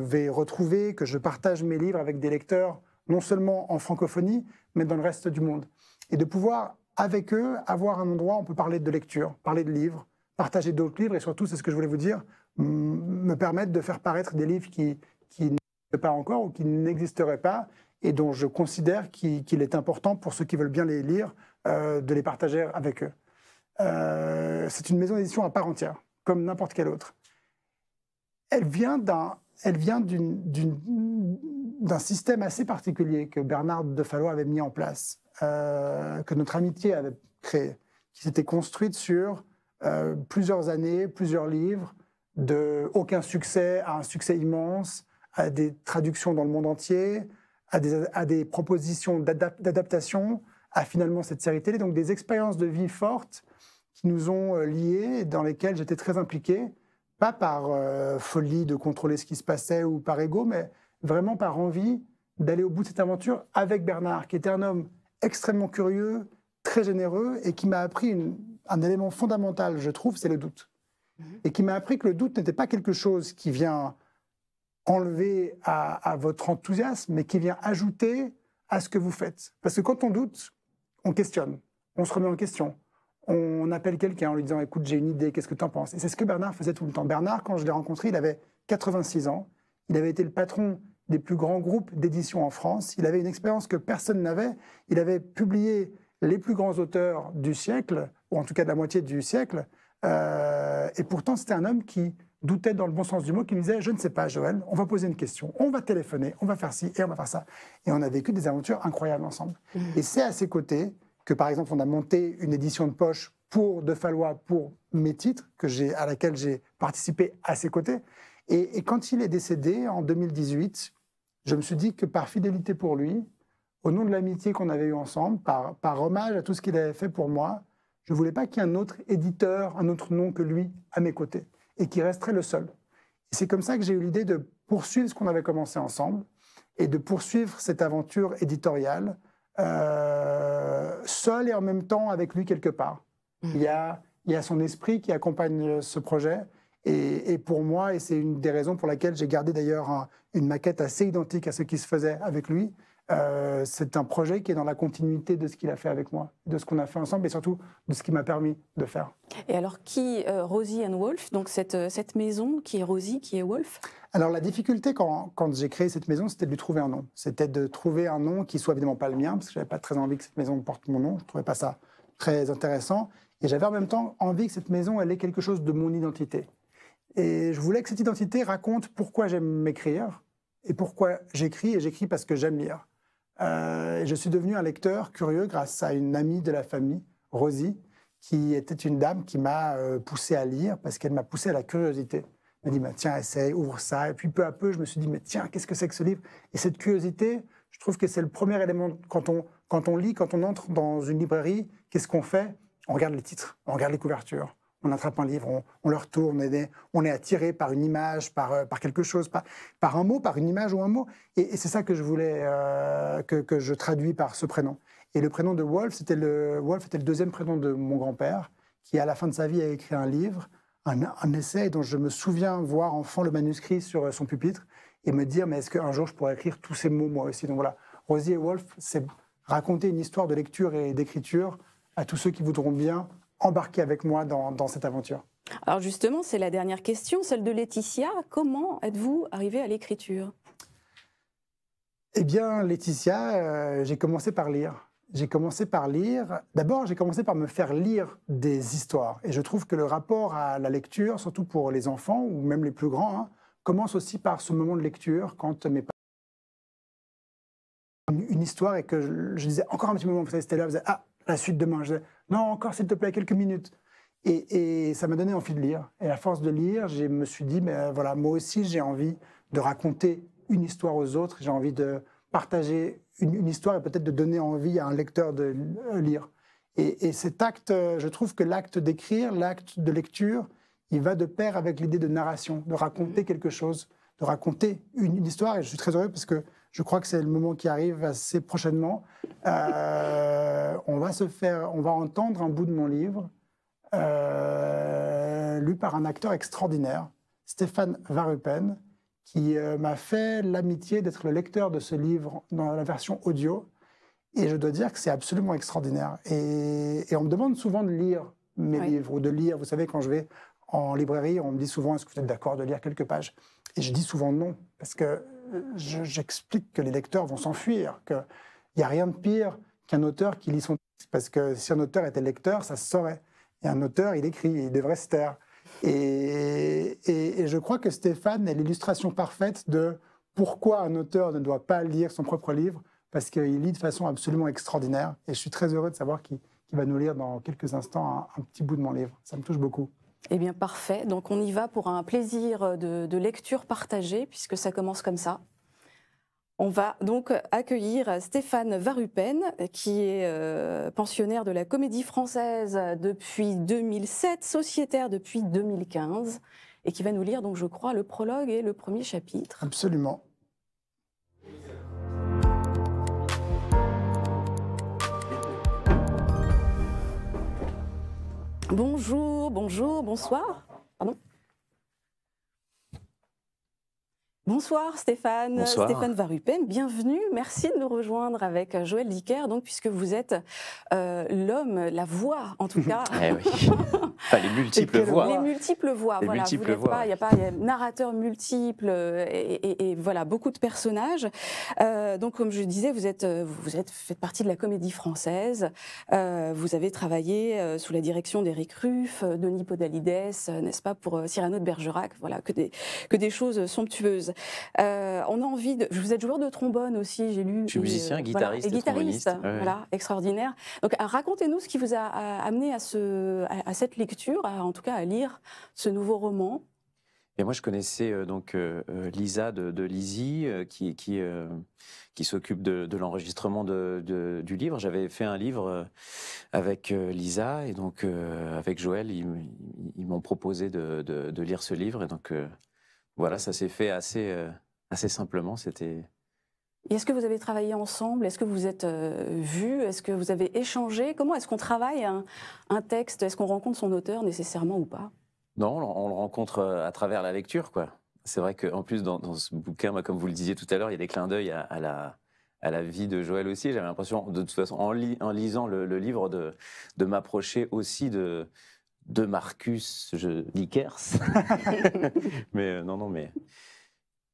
vais retrouver, que je partage mes livres avec des lecteurs, non seulement en francophonie, mais dans le reste du monde. Et de pouvoir, avec eux, avoir un endroit où on peut parler de lecture, parler de livres, partager d'autres livres, et surtout, c'est ce que je voulais vous dire, me permettre de faire paraître des livres qui, qui n'existent pas encore ou qui n'existeraient pas, et dont je considère qu'il est important pour ceux qui veulent bien les lire, euh, de les partager avec eux. Euh, c'est une maison d'édition à part entière, comme n'importe quelle autre. Elle vient d'un elle vient d'un système assez particulier que Bernard de Fallois avait mis en place, euh, que notre amitié avait créé, qui s'était construite sur euh, plusieurs années, plusieurs livres, de aucun succès à un succès immense, à des traductions dans le monde entier, à des, à des propositions d'adaptation, à finalement cette série télé, donc des expériences de vie fortes qui nous ont euh, liés, dans lesquels j'étais très impliqué, pas par euh, folie de contrôler ce qui se passait ou par ego, mais vraiment par envie d'aller au bout de cette aventure avec Bernard, qui était un homme extrêmement curieux, très généreux, et qui m'a appris un élément fondamental, je trouve, c'est le doute. Mhm. Et qui m'a appris que le doute n'était pas quelque chose qui vient enlever à votre enthousiasme, mais qui vient ajouter à ce que vous faites. Parce que quand on doute, on questionne, on se remet en question, on appelle quelqu'un en lui disant Écoute, j'ai une idée, qu'est-ce que tu en penses Et c'est ce que Bernard faisait tout le temps. Bernard, quand je l'ai rencontré, il avait 86 ans. Il avait été le patron des plus grands groupes d'édition en France. Il avait une expérience que personne n'avait. Il avait publié les plus grands auteurs du siècle, ou en tout cas de la moitié du siècle. Euh, et pourtant, c'était un homme qui doutait dans le bon sens du mot, qui me disait Je ne sais pas, Joël, on va poser une question, on va téléphoner, on va faire ci et on va faire ça. Et on a vécu des aventures incroyables ensemble. Mmh. Et c'est à ses côtés que par exemple on a monté une édition de poche pour De Fallois, pour mes titres, à laquelle j'ai participé à ses côtés. Et, quand il est décédé en 2018, je me suis dit que par fidélité pour lui, au nom de l'amitié qu'on avait eue ensemble, par, hommage à tout ce qu'il avait fait pour moi, je ne voulais pas qu'il y ait un autre éditeur, un autre nom que lui à mes côtés, et qui resterait le seul. C'est comme ça que j'ai eu l'idée de poursuivre ce qu'on avait commencé ensemble et de poursuivre cette aventure éditoriale euh, seul et en même temps avec lui quelque part. Mm. Il, y a, son esprit qui accompagne euh, ce projet. Et, pour moi, et c'est une des raisons pour laquelle j'ai gardé d'ailleurs une maquette assez identique à ce qui se faisait avec lui, euh, c'est un projet qui est dans la continuité de ce qu'il a fait avec moi, de ce qu'on a fait ensemble et surtout de ce qui m'a permis de faire. Et alors, qui, Rosie and Wolf, donc cette maison qui est Rosie, qui est Wolf alors la difficulté quand, j'ai créé cette maison, c'était de lui trouver un nom. C'était de trouver un nom qui soit évidemment pas le mien, parce que j'avais pas très envie que cette maison porte mon nom. Je trouvais pas ça très intéressant. Et j'avais en même temps envie que cette maison, elle ait quelque chose de mon identité. Et je voulais que cette identité raconte pourquoi j'aime m'écrire et pourquoi j'écris. Et j'écris parce que j'aime lire. Euh, je suis devenu un lecteur curieux grâce à une amie de la famille, Rosie, qui était une dame qui m'a euh, poussé à lire parce qu'elle m'a poussé à la curiosité m'a dit, tiens, essaye, ouvre ça. Et puis peu à peu, je me suis dit, mais tiens, qu'est-ce que c'est que ce livre Et cette curiosité, je trouve que c'est le premier élément. Quand on, quand on lit, quand on entre dans une librairie, qu'est-ce qu'on fait On regarde les titres, on regarde les couvertures, on attrape un livre, on, le retourne, on est, attiré par une image, par, euh, par quelque chose, par, par, un mot, par une image ou un mot. Et, c'est ça que je voulais, euh, que, que, je traduis par ce prénom. Et le prénom de Wolf, c'était le, Wolf était le deuxième prénom de mon grand-père, qui à la fin de sa vie a écrit un livre un, essai dont je me souviens voir enfant le manuscrit sur euh, son pupitre et me dire mais est-ce qu'un jour je pourrais écrire tous ces mots moi aussi Donc voilà, Rosie et Wolf, c'est raconter une histoire de lecture et d'écriture à tous ceux qui voudront bien embarquer avec moi dans, cette aventure. Alors justement, c'est la dernière question, celle de Laetitia. Comment êtes-vous arrivé à l'écriture Eh bien, Laetitia, euh, j'ai commencé par lire j'ai commencé par lire. D'abord, j'ai commencé par me faire lire des histoires. Et je trouve que le rapport à la lecture, surtout pour les enfants ou même les plus grands, hein, commence aussi par ce moment de lecture quand mes parents une histoire et que je, disais encore un petit moment, vous c'était là, vous savez, ah, la suite demain. Je disais, non, encore s'il te plaît, quelques minutes. Et, et ça m'a donné envie de lire. Et à force de lire, je me suis dit, mais euh, voilà, moi aussi j'ai envie de raconter une histoire aux autres, j'ai envie de, partager une, histoire et peut-être de donner envie à un lecteur de lire. Et, cet acte, euh, je trouve que l'acte d'écrire, l'acte de lecture, il va de pair avec l'idée de narration, de raconter quelque chose, de raconter une, histoire. Et je suis très heureux parce que je crois que c'est le moment qui arrive assez prochainement. Euh, on va se faire, on va entendre un bout de mon livre euh, lu par un acteur extraordinaire, Stéphane Varupen, qui euh, m'a fait l'amitié d'être le lecteur de ce livre dans la version audio. Et je dois dire que c'est absolument extraordinaire. Et, on me demande souvent de lire mes livres ou de lire. Vous savez, quand je vais en librairie, on me dit souvent est-ce que vous êtes d'accord de lire quelques pages Et je dis souvent non, parce que euh, j'explique que les lecteurs vont s'enfuir, qu'il n'y a rien de pire qu'un auteur qui lit son texte, parce que si un auteur était lecteur, ça se saurait. Et un auteur, il écrit, il devrait se taire. Et, je crois que Stéphane est l'illustration parfaite de pourquoi un auteur ne doit pas lire son propre livre, parce qu'il lit de façon absolument extraordinaire. Et je suis très heureux de savoir qu'il va nous lire dans quelques instants un, petit bout de mon livre. Ça me touche beaucoup. Eh bien, parfait. Donc, on y va pour un plaisir de lecture partagée, puisque ça commence comme ça. On va donc accueillir Stéphane Varupen, qui est euh, pensionnaire de la Comédie Française depuis 2007, sociétaire depuis 2015, et qui va nous lire, donc je crois, le prologue et le premier chapitre. Absolument. Bonjour, bonjour, bonsoir. Bonsoir Stéphane, Stéphane Varupen, bienvenue. Merci de nous rejoindre avec euh, Joël Dicker, donc puisque vous êtes euh, l'homme, la voix en tout cas. Eh les multiples voix. Les multiples voix, voilà. il y a pas y a narrateur multiple euh, et, voilà beaucoup de personnages. donc comme je disais, vous êtes vous êtes faites partie de la Comédie Française. vous avez travaillé sous la direction d'Éric Ruff, Denis Podalides, n'est-ce pas pour Cyrano de Bergerac, voilà que des que des choses somptueuses. Euh, on a envie de. Vous êtes joueur de trombone aussi, j'ai lu. Je suis euh, musicien, guitariste, voilà, et guitariste, voilà, extraordinaire. Donc euh, racontez-nous ce qui vous a, amené à, cette lecture, en tout cas à lire ce nouveau roman. Et moi, je connaissais donc Lisa de, de qui, s'occupe de, l'enregistrement du livre. J'avais fait un livre avec Lisa et donc avec Joël, ils, m'ont proposé de, lire ce livre. Et donc, voilà, ça s'est fait assez, euh, assez simplement. C'était. Est-ce que vous avez travaillé ensemble Est-ce que vous êtes euh, vus Est-ce que vous avez échangé Comment est-ce qu'on travaille un, un texte Est-ce qu'on rencontre son auteur nécessairement ou pas Non, on, le rencontre euh, à travers la lecture, quoi. C'est vrai qu'en plus, dans, dans, ce bouquin, comme vous le disiez tout à l'heure, il y a des clins d'œil à, la, à la vie de Joël aussi. J'avais l'impression, de toute façon, en, lisant le, le livre, de, de m'approcher aussi de, de Marcus je, Likers. mais euh, non, non, mais.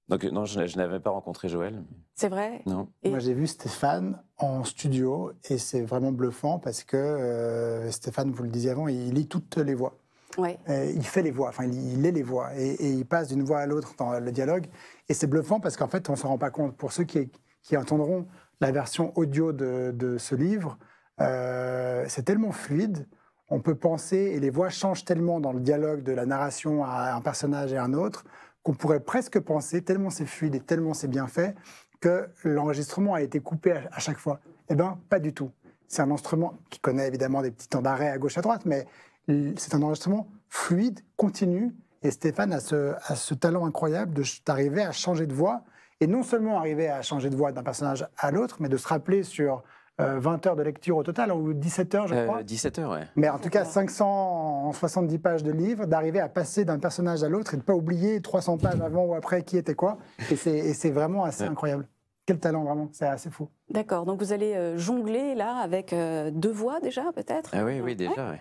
Donc, euh, non, je, n'avais pas rencontré Joël. C'est vrai Non. Moi, j'ai vu Stéphane en studio et c'est vraiment bluffant parce que euh, Stéphane, vous le disiez avant, il lit toutes les voix. Oui. il fait les voix, enfin, il, il est les voix et, il passe d'une voix à l'autre dans le dialogue. Et c'est bluffant parce qu'en fait, on ne s'en rend pas compte. Pour ceux qui, qui entendront la version audio de, ce livre, c'est tellement fluide on peut penser, et les voix changent tellement dans le dialogue de la narration à un personnage et à un autre, qu'on pourrait presque penser, tellement c'est fluide et tellement c'est bien fait, que l'enregistrement a été coupé à chaque fois. Eh bien, pas du tout. C'est un instrument qui connaît évidemment des petits temps d'arrêt à gauche à droite, mais c'est un enregistrement fluide, continu, et Stéphane a ce talent incroyable d'arriver à changer de voix, et non seulement arriver à changer de voix d'un personnage à l'autre, mais de se rappeler sur 20 euh, heures de lecture au total, ou 17 heures, je euh, crois. 17 heures, ouais. Mais en tout cas, 570 pages de livre, d'arriver à passer d'un personnage à l'autre et de ne pas oublier 300 pages avant ou après qui était quoi. Et c'est vraiment assez incroyable. Quel talent, vraiment, c'est assez fou. D'accord, donc vous allez euh, jongler là avec deux voix déjà, peut-être ah Oui, oui, déjà.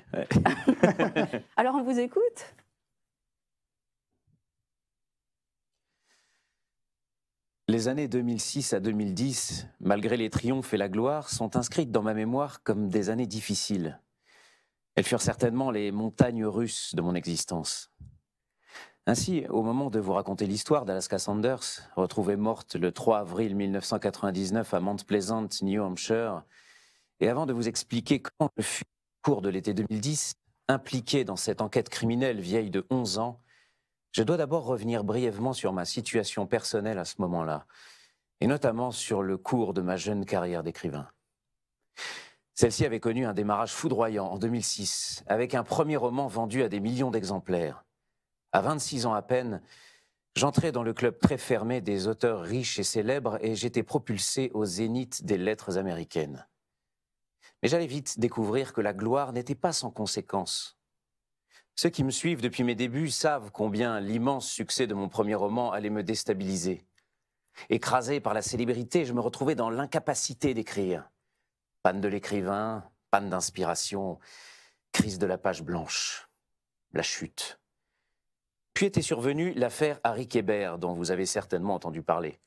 Alors on vous écoute Les années 2006 à 2010, malgré les triomphes et la gloire, sont inscrites dans ma mémoire comme des années difficiles. Elles furent certainement les montagnes russes de mon existence. Ainsi, au moment de vous raconter l'histoire d'Alaska Sanders, retrouvée morte le 3 avril 1999 à Mount Pleasant, New Hampshire, et avant de vous expliquer comment je fus, au cours de l'été 2010, impliqué dans cette enquête criminelle vieille de 11 ans, je dois d'abord revenir brièvement sur ma situation personnelle à ce moment-là, et notamment sur le cours de ma jeune carrière d'écrivain. Celle-ci avait connu un démarrage foudroyant en 2006, avec un premier roman vendu à des millions d'exemplaires. À 26 ans à peine, j'entrais dans le club très fermé des auteurs riches et célèbres et j'étais propulsé au zénith des lettres américaines. Mais j'allais vite découvrir que la gloire n'était pas sans conséquences ceux qui me suivent depuis mes débuts savent combien l'immense succès de mon premier roman allait me déstabiliser. Écrasé par la célébrité, je me retrouvais dans l'incapacité d'écrire. Panne de l'écrivain, panne d'inspiration, crise de la page blanche, la chute. Puis était survenue l'affaire Harry Kéber, dont vous avez certainement entendu parler.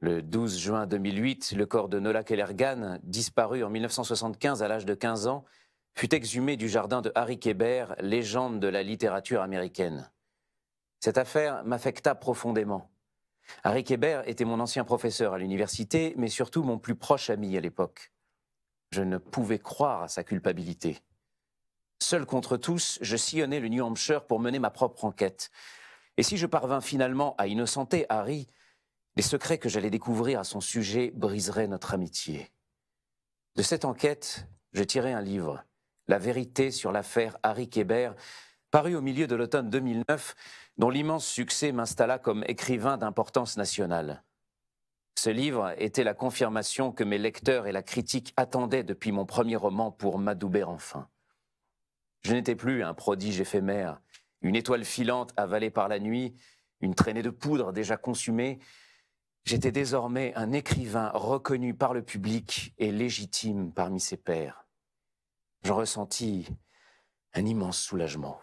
Le 12 juin 2008, le corps de Nola Kellergan, disparu en 1975 à l'âge de 15 ans, fut exhumé du jardin de Harry Kéber, légende de la littérature américaine. Cette affaire m'affecta profondément. Harry Kéber était mon ancien professeur à l'université, mais surtout mon plus proche ami à l'époque. Je ne pouvais croire à sa culpabilité. Seul contre tous, je sillonnais le New Hampshire pour mener ma propre enquête. Et si je parvins finalement à innocenter Harry, les secrets que j'allais découvrir à son sujet briseraient notre amitié. De cette enquête, je tirai un livre, la vérité sur l'affaire Harry Kéber, parue au milieu de l'automne 2009, dont l'immense succès m'installa comme écrivain d'importance nationale. Ce livre était la confirmation que mes lecteurs et la critique attendaient depuis mon premier roman pour m'adouber enfin. Je n'étais plus un prodige éphémère, une étoile filante avalée par la nuit, une traînée de poudre déjà consumée. J'étais désormais un écrivain reconnu par le public et légitime parmi ses pairs j'en ressentis un immense soulagement,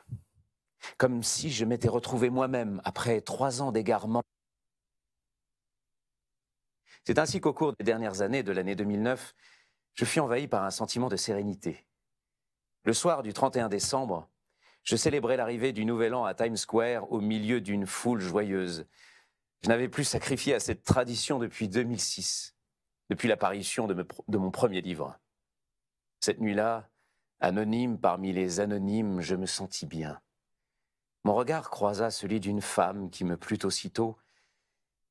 comme si je m'étais retrouvé moi-même après trois ans d'égarement. C'est ainsi qu'au cours des dernières années de l'année 2009, je fus envahi par un sentiment de sérénité. Le soir du 31 décembre, je célébrais l'arrivée du Nouvel An à Times Square au milieu d'une foule joyeuse. Je n'avais plus sacrifié à cette tradition depuis 2006, depuis l'apparition de, mon premier livre. Cette nuit-là, Anonyme parmi les anonymes, je me sentis bien. Mon regard croisa celui d'une femme qui me plut aussitôt.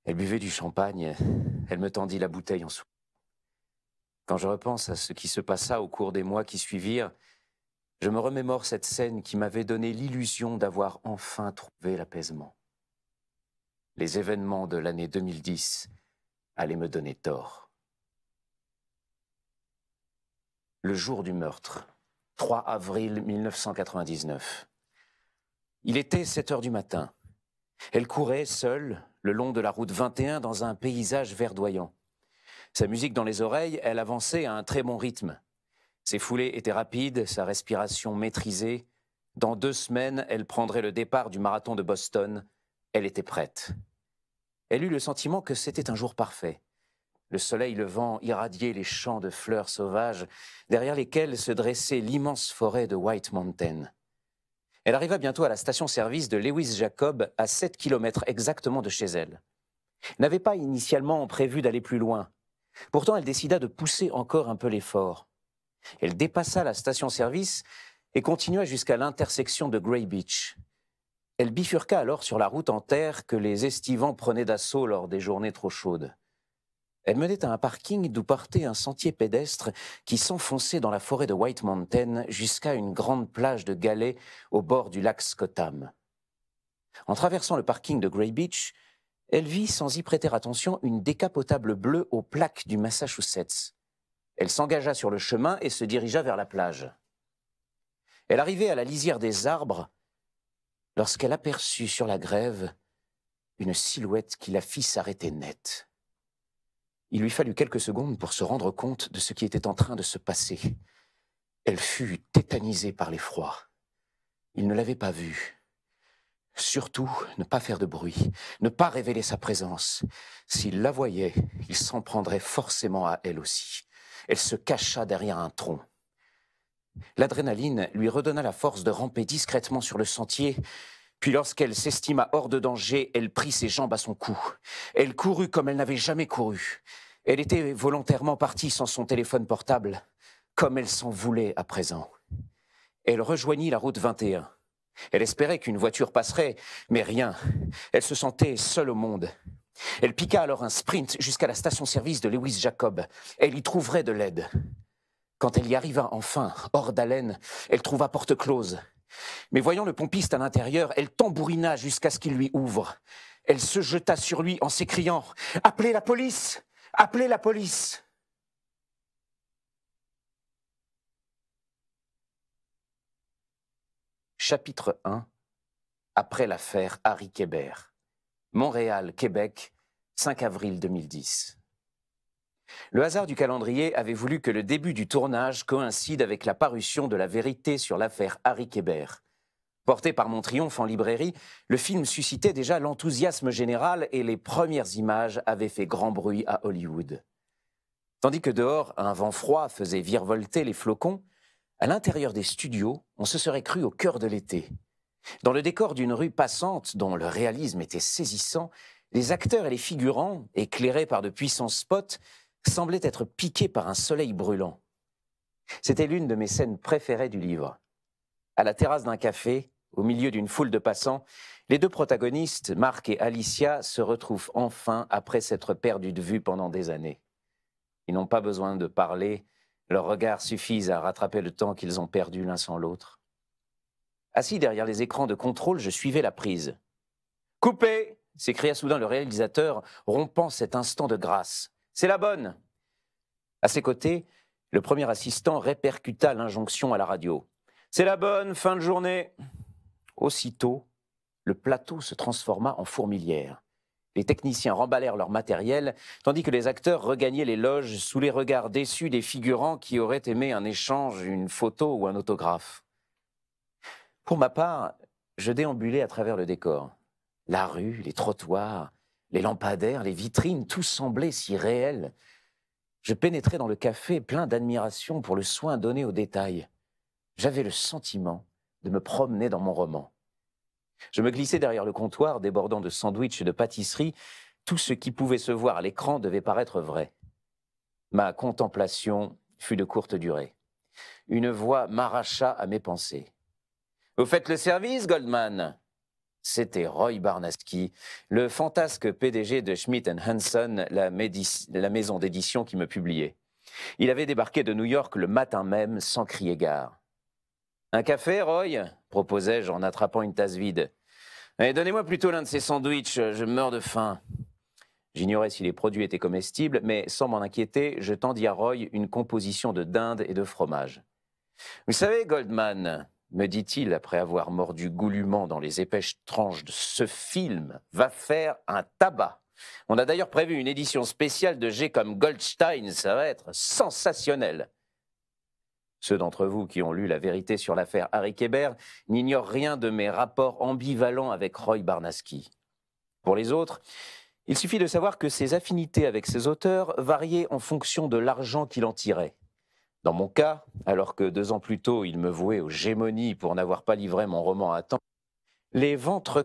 Elle buvait du champagne, elle me tendit la bouteille en souriant. Quand je repense à ce qui se passa au cours des mois qui suivirent, je me remémore cette scène qui m'avait donné l'illusion d'avoir enfin trouvé l'apaisement. Les événements de l'année 2010 allaient me donner tort. Le jour du meurtre. 3 avril 1999. Il était 7 heures du matin. Elle courait seule le long de la route 21 dans un paysage verdoyant. Sa musique dans les oreilles, elle avançait à un très bon rythme. Ses foulées étaient rapides, sa respiration maîtrisée. Dans deux semaines, elle prendrait le départ du marathon de Boston. Elle était prête. Elle eut le sentiment que c'était un jour parfait le soleil levant irradiait les champs de fleurs sauvages, derrière lesquels se dressait l'immense forêt de White Mountain. Elle arriva bientôt à la station-service de Lewis Jacob, à 7 kilomètres exactement de chez elle. N'avait pas initialement prévu d'aller plus loin. Pourtant, elle décida de pousser encore un peu l'effort. Elle dépassa la station-service et continua jusqu'à l'intersection de Grey Beach. Elle bifurqua alors sur la route en terre que les estivants prenaient d'assaut lors des journées trop chaudes. Elle menait à un parking d'où partait un sentier pédestre qui s'enfonçait dans la forêt de White Mountain jusqu'à une grande plage de galets au bord du lac Scottam. En traversant le parking de Grey Beach, elle vit sans y prêter attention une décapotable bleue aux plaques du Massachusetts. Elle s'engagea sur le chemin et se dirigea vers la plage. Elle arrivait à la lisière des arbres lorsqu'elle aperçut sur la grève une silhouette qui la fit s'arrêter nette. Il lui fallut quelques secondes pour se rendre compte de ce qui était en train de se passer. Elle fut tétanisée par l'effroi. Il ne l'avait pas vue. Surtout, ne pas faire de bruit, ne pas révéler sa présence. S'il la voyait, il s'en prendrait forcément à elle aussi. Elle se cacha derrière un tronc. L'adrénaline lui redonna la force de ramper discrètement sur le sentier puis lorsqu'elle s'estima hors de danger, elle prit ses jambes à son cou. Elle courut comme elle n'avait jamais couru. Elle était volontairement partie sans son téléphone portable, comme elle s'en voulait à présent. Elle rejoignit la route 21. Elle espérait qu'une voiture passerait, mais rien. Elle se sentait seule au monde. Elle piqua alors un sprint jusqu'à la station-service de Lewis Jacob. Elle y trouverait de l'aide. Quand elle y arriva enfin, hors d'haleine, elle trouva porte close. Mais voyant le pompiste à l'intérieur, elle tambourina jusqu'à ce qu'il lui ouvre. Elle se jeta sur lui en s'écriant ⁇ Appelez la police Appelez la police !⁇ Chapitre 1 Après l'affaire Harry Kébert Montréal, Québec, 5 avril 2010 le hasard du calendrier avait voulu que le début du tournage coïncide avec la parution de la vérité sur l'affaire Harry Kébert. Porté par mon triomphe en librairie, le film suscitait déjà l'enthousiasme général et les premières images avaient fait grand bruit à Hollywood. Tandis que dehors, un vent froid faisait virevolter les flocons, à l'intérieur des studios, on se serait cru au cœur de l'été. Dans le décor d'une rue passante dont le réalisme était saisissant, les acteurs et les figurants, éclairés par de puissants spots, semblait être piqué par un soleil brûlant. C'était l'une de mes scènes préférées du livre. À la terrasse d'un café, au milieu d'une foule de passants, les deux protagonistes, Marc et Alicia, se retrouvent enfin après s'être perdus de vue pendant des années. Ils n'ont pas besoin de parler, leurs regards suffisent à rattraper le temps qu'ils ont perdu l'un sans l'autre. Assis derrière les écrans de contrôle, je suivais la prise. Coupez !» s'écria soudain le réalisateur, rompant cet instant de grâce. C'est la bonne. À ses côtés, le premier assistant répercuta l'injonction à la radio. C'est la bonne, fin de journée. Aussitôt, le plateau se transforma en fourmilière. Les techniciens remballèrent leur matériel, tandis que les acteurs regagnaient les loges sous les regards déçus des figurants qui auraient aimé un échange, une photo ou un autographe. Pour ma part, je déambulais à travers le décor. La rue, les trottoirs, les lampadaires, les vitrines, tout semblait si réel. Je pénétrais dans le café plein d'admiration pour le soin donné aux détails. J'avais le sentiment de me promener dans mon roman. Je me glissais derrière le comptoir, débordant de sandwichs et de pâtisseries. Tout ce qui pouvait se voir à l'écran devait paraître vrai. Ma contemplation fut de courte durée. Une voix m'arracha à mes pensées. Vous faites le service, Goldman c'était Roy Barnaski, le fantasque PDG de Schmidt Hanson, la, la maison d'édition qui me publiait. Il avait débarqué de New York le matin même sans crier gare. Un café, Roy proposai-je en attrapant une tasse vide. Eh, donnez-moi plutôt l'un de ces sandwichs, je meurs de faim. J'ignorais si les produits étaient comestibles, mais sans m'en inquiéter, je tendis à Roy une composition de dinde et de fromage. Vous savez, Goldman, me dit-il, après avoir mordu goulûment dans les épêches tranches de ce film, va faire un tabac. On a d'ailleurs prévu une édition spéciale de G comme Goldstein, ça va être sensationnel. Ceux d'entre vous qui ont lu la vérité sur l'affaire Harry Kéber n'ignorent rien de mes rapports ambivalents avec Roy Barnaski. Pour les autres, il suffit de savoir que ses affinités avec ses auteurs variaient en fonction de l'argent qu'il en tirait. Dans mon cas, alors que deux ans plus tôt, il me vouait aux gémonies pour n'avoir pas livré mon roman à temps, les ventres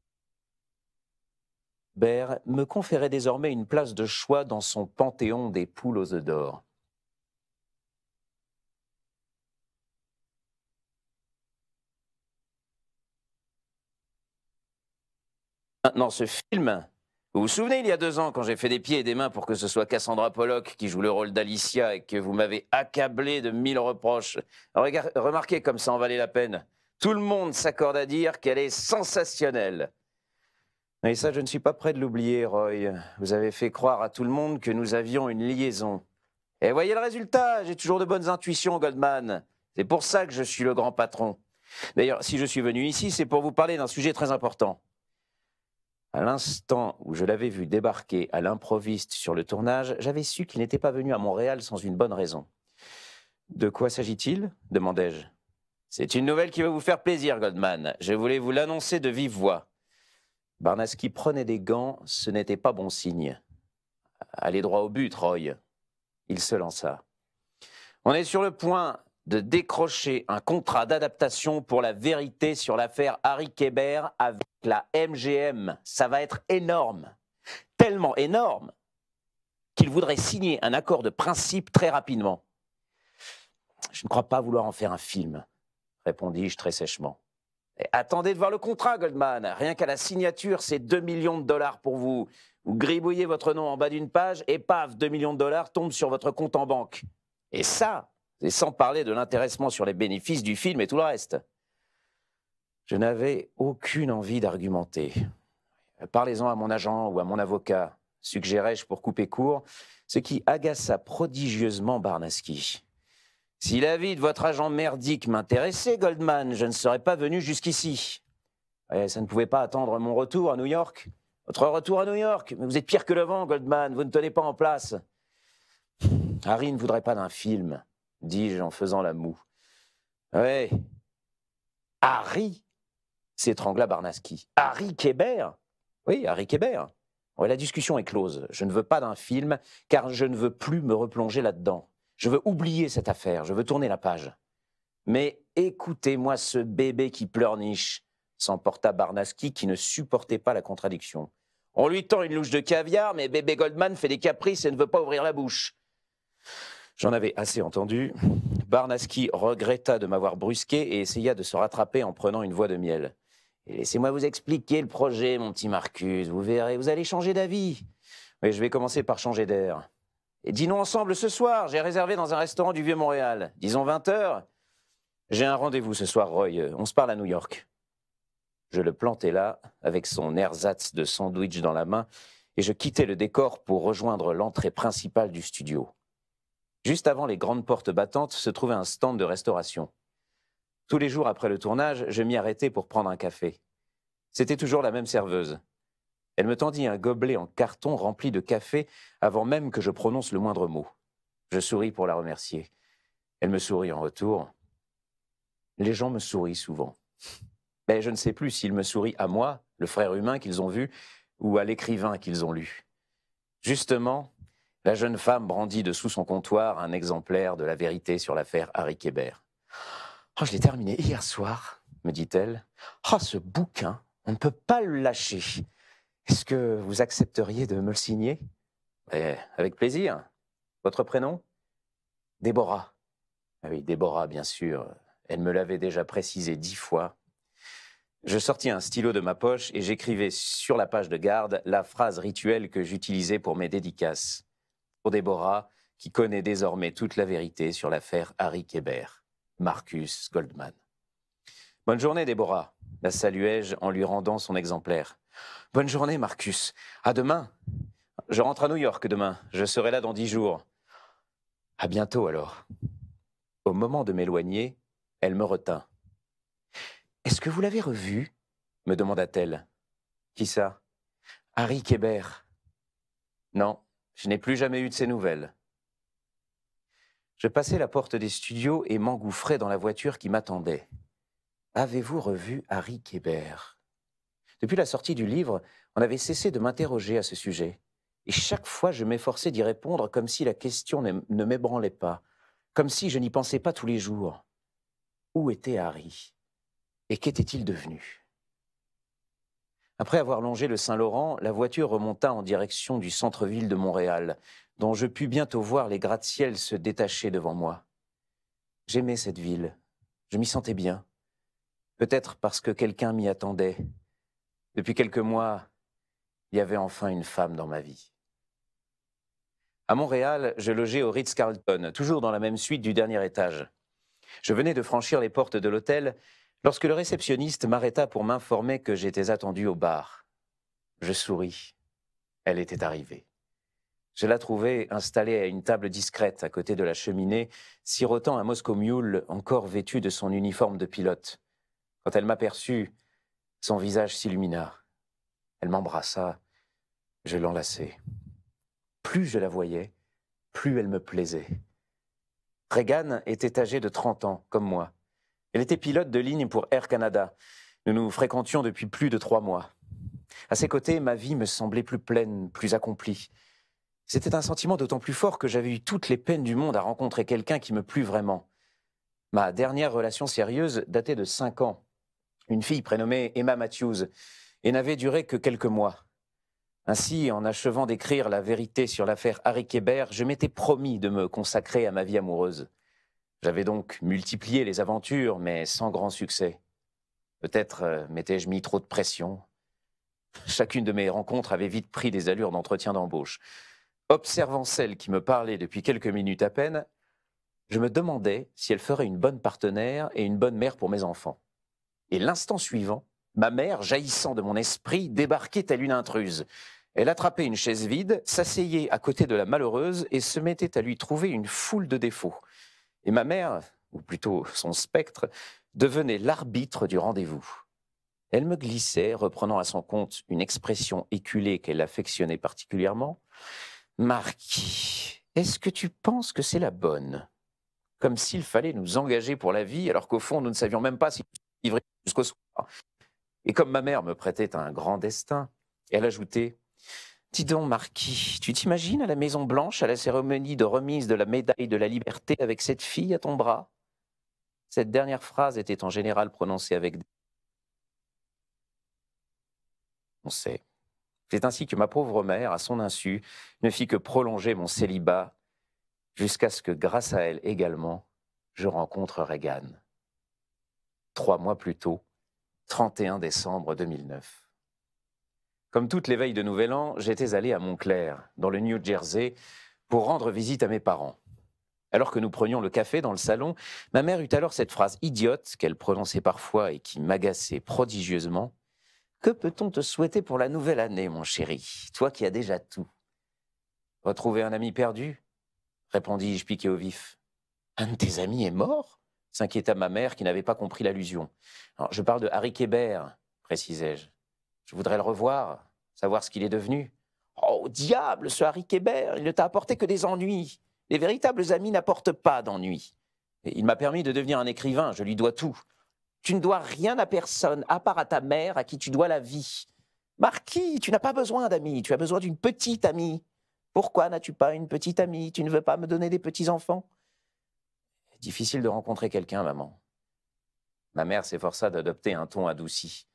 Bert me conférait désormais une place de choix dans son panthéon des poules aux œufs d'or. Maintenant, ce film, vous vous souvenez, il y a deux ans, quand j'ai fait des pieds et des mains pour que ce soit Cassandra Pollock qui joue le rôle d'Alicia et que vous m'avez accablé de mille reproches Remarquez comme ça en valait la peine. Tout le monde s'accorde à dire qu'elle est sensationnelle. Et ça, je ne suis pas prêt de l'oublier, Roy. Vous avez fait croire à tout le monde que nous avions une liaison. Et voyez le résultat, j'ai toujours de bonnes intuitions, Goldman. C'est pour ça que je suis le grand patron. D'ailleurs, si je suis venu ici, c'est pour vous parler d'un sujet très important. À l'instant où je l'avais vu débarquer à l'improviste sur le tournage, j'avais su qu'il n'était pas venu à Montréal sans une bonne raison. De quoi s'agit-il demandai-je. C'est une nouvelle qui va vous faire plaisir, Goldman. Je voulais vous l'annoncer de vive voix. Barnaski prenait des gants, ce n'était pas bon signe. Allez droit au but, Roy. Il se lança. On est sur le point de décrocher un contrat d'adaptation pour la vérité sur l'affaire Harry Keber avec la MGM. Ça va être énorme, tellement énorme qu'il voudrait signer un accord de principe très rapidement. Je ne crois pas vouloir en faire un film, répondis-je très sèchement. attendez de voir le contrat, Goldman. Rien qu'à la signature, c'est 2 millions de dollars pour vous. Vous gribouillez votre nom en bas d'une page et paf, 2 millions de dollars tombent sur votre compte en banque. Et ça, et sans parler de l'intéressement sur les bénéfices du film et tout le reste. Je n'avais aucune envie d'argumenter. Parlez-en à mon agent ou à mon avocat, suggérais-je pour couper court, ce qui agaça prodigieusement Barnaski. Si l'avis de votre agent merdique m'intéressait, Goldman, je ne serais pas venu jusqu'ici. Eh, ça ne pouvait pas attendre mon retour à New York. Votre retour à New York Mais vous êtes pire que le vent, Goldman, vous ne tenez pas en place. Harry ne voudrait pas d'un film dis-je en faisant la moue. Oui. »« Harry s'étrangla Barnaski. Harry Kébert Oui, Harry Kéber. »« Ouais, la discussion est close. Je ne veux pas d'un film, car je ne veux plus me replonger là-dedans. Je veux oublier cette affaire, je veux tourner la page. Mais écoutez-moi ce bébé qui pleurniche, s'emporta Barnaski qui ne supportait pas la contradiction. On lui tend une louche de caviar, mais bébé Goldman fait des caprices et ne veut pas ouvrir la bouche. J'en avais assez entendu. Barnaski regretta de m'avoir brusqué et essaya de se rattraper en prenant une voix de miel. Laissez-moi vous expliquer le projet, mon petit Marcus. Vous verrez, vous allez changer d'avis. Mais je vais commencer par changer d'air. Et dînons ensemble ce soir. J'ai réservé dans un restaurant du Vieux-Montréal. Disons 20 h J'ai un rendez-vous ce soir, Roy. On se parle à New York. Je le plantai là, avec son ersatz de sandwich dans la main, et je quittai le décor pour rejoindre l'entrée principale du studio. Juste avant les grandes portes battantes se trouvait un stand de restauration. Tous les jours après le tournage, je m'y arrêtais pour prendre un café. C'était toujours la même serveuse. Elle me tendit un gobelet en carton rempli de café avant même que je prononce le moindre mot. Je souris pour la remercier. Elle me sourit en retour. Les gens me sourient souvent. Mais je ne sais plus s'ils me sourient à moi, le frère humain qu'ils ont vu, ou à l'écrivain qu'ils ont lu. Justement, la jeune femme brandit dessous son comptoir un exemplaire de la vérité sur l'affaire Harry Kébert. Oh, je l'ai terminé hier soir, me dit-elle. Oh, ce bouquin, on ne peut pas le lâcher. Est-ce que vous accepteriez de me le signer eh, Avec plaisir. Votre prénom Déborah. Ah oui, Déborah, bien sûr. Elle me l'avait déjà précisé dix fois. Je sortis un stylo de ma poche et j'écrivais sur la page de garde la phrase rituelle que j'utilisais pour mes dédicaces pour Déborah, qui connaît désormais toute la vérité sur l'affaire Harry Kéber. Marcus Goldman. Bonne journée, Déborah, la saluai-je en lui rendant son exemplaire. Bonne journée, Marcus. À demain. Je rentre à New York demain. Je serai là dans dix jours. À bientôt alors. Au moment de m'éloigner, elle me retint. Est-ce que vous l'avez revu me demanda-t-elle. Qui ça Harry Kébert. Non, je n'ai plus jamais eu de ses nouvelles. Je passais la porte des studios et m'engouffrais dans la voiture qui m'attendait. Avez-vous revu Harry Kébert Depuis la sortie du livre, on avait cessé de m'interroger à ce sujet. Et chaque fois, je m'efforçais d'y répondre comme si la question ne m'ébranlait pas, comme si je n'y pensais pas tous les jours. Où était Harry Et qu'était-il devenu après avoir longé le Saint-Laurent, la voiture remonta en direction du centre-ville de Montréal, dont je pus bientôt voir les gratte-ciels se détacher devant moi. J'aimais cette ville, je m'y sentais bien. Peut-être parce que quelqu'un m'y attendait. Depuis quelques mois, il y avait enfin une femme dans ma vie. À Montréal, je logeais au Ritz-Carlton, toujours dans la même suite du dernier étage. Je venais de franchir les portes de l'hôtel Lorsque le réceptionniste m'arrêta pour m'informer que j'étais attendu au bar, je souris. Elle était arrivée. Je la trouvai installée à une table discrète à côté de la cheminée, sirotant un Moscow Mule encore vêtu de son uniforme de pilote. Quand elle m'aperçut, son visage s'illumina. Elle m'embrassa. Je l'enlaçai. Plus je la voyais, plus elle me plaisait. Reagan était âgé de 30 ans, comme moi. Elle était pilote de ligne pour Air Canada. Nous nous fréquentions depuis plus de trois mois. À ses côtés, ma vie me semblait plus pleine, plus accomplie. C'était un sentiment d'autant plus fort que j'avais eu toutes les peines du monde à rencontrer quelqu'un qui me plût vraiment. Ma dernière relation sérieuse datait de cinq ans. Une fille prénommée Emma Matthews, et n'avait duré que quelques mois. Ainsi, en achevant d'écrire la vérité sur l'affaire Harry Kéber, je m'étais promis de me consacrer à ma vie amoureuse. J'avais donc multiplié les aventures, mais sans grand succès. Peut-être euh, m'étais-je mis trop de pression. Chacune de mes rencontres avait vite pris des allures d'entretien d'embauche. Observant celle qui me parlait depuis quelques minutes à peine, je me demandais si elle ferait une bonne partenaire et une bonne mère pour mes enfants. Et l'instant suivant, ma mère, jaillissant de mon esprit, débarquait telle une intruse. Elle attrapait une chaise vide, s'asseyait à côté de la malheureuse et se mettait à lui trouver une foule de défauts. Et ma mère, ou plutôt son spectre, devenait l'arbitre du rendez-vous. Elle me glissait, reprenant à son compte une expression éculée qu'elle affectionnait particulièrement. Marquis, est-ce que tu penses que c'est la bonne Comme s'il fallait nous engager pour la vie, alors qu'au fond, nous ne savions même pas si nous vivrions jusqu'au soir. Et comme ma mère me prêtait un grand destin, elle ajoutait Dis donc, Marquis, tu t'imagines à la Maison Blanche, à la cérémonie de remise de la médaille de la liberté avec cette fille à ton bras Cette dernière phrase était en général prononcée avec. On sait. C'est ainsi que ma pauvre mère, à son insu, ne fit que prolonger mon célibat jusqu'à ce que, grâce à elle également, je rencontre Reagan. Trois mois plus tôt, 31 décembre 2009. Comme toutes les veilles de Nouvel An, j'étais allé à Montclair, dans le New Jersey, pour rendre visite à mes parents. Alors que nous prenions le café dans le salon, ma mère eut alors cette phrase idiote qu'elle prononçait parfois et qui m'agaçait prodigieusement. Que peut-on te souhaiter pour la nouvelle année, mon chéri, toi qui as déjà tout Retrouver un ami perdu répondis-je piqué au vif. Un de tes amis est mort s'inquiéta ma mère qui n'avait pas compris l'allusion. Je parle de Harry Kéber, précisai-je. Je voudrais le revoir, savoir ce qu'il est devenu. Oh, diable, ce Harry Kébert, il ne t'a apporté que des ennuis. Les véritables amis n'apportent pas d'ennuis. Il m'a permis de devenir un écrivain, je lui dois tout. Tu ne dois rien à personne, à part à ta mère, à qui tu dois la vie. Marquis, tu n'as pas besoin d'amis, tu as besoin d'une petite amie. Pourquoi n'as-tu pas une petite amie Tu ne veux pas me donner des petits-enfants Difficile de rencontrer quelqu'un, maman. Ma mère s'efforça d'adopter un ton adouci.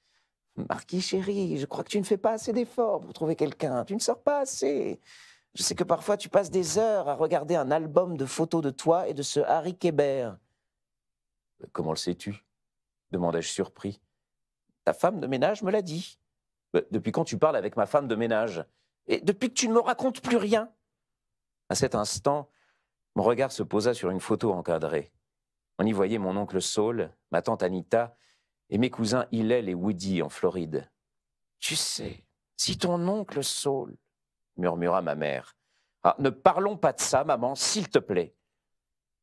Marquis chéri, je crois que tu ne fais pas assez d'efforts pour trouver quelqu'un. Tu ne sors pas assez. Je sais que parfois tu passes des heures à regarder un album de photos de toi et de ce Harry Kéber. Euh, comment le sais-tu demandai-je surpris. Ta femme de ménage me l'a dit. Euh, depuis quand tu parles avec ma femme de ménage Et depuis que tu ne me racontes plus rien À cet instant, mon regard se posa sur une photo encadrée. On y voyait mon oncle Saul, ma tante Anita et mes cousins Hillel et Woody en Floride. Tu sais, si ton oncle Saul, murmura ma mère. Ah, ne parlons pas de ça, maman, s'il te plaît.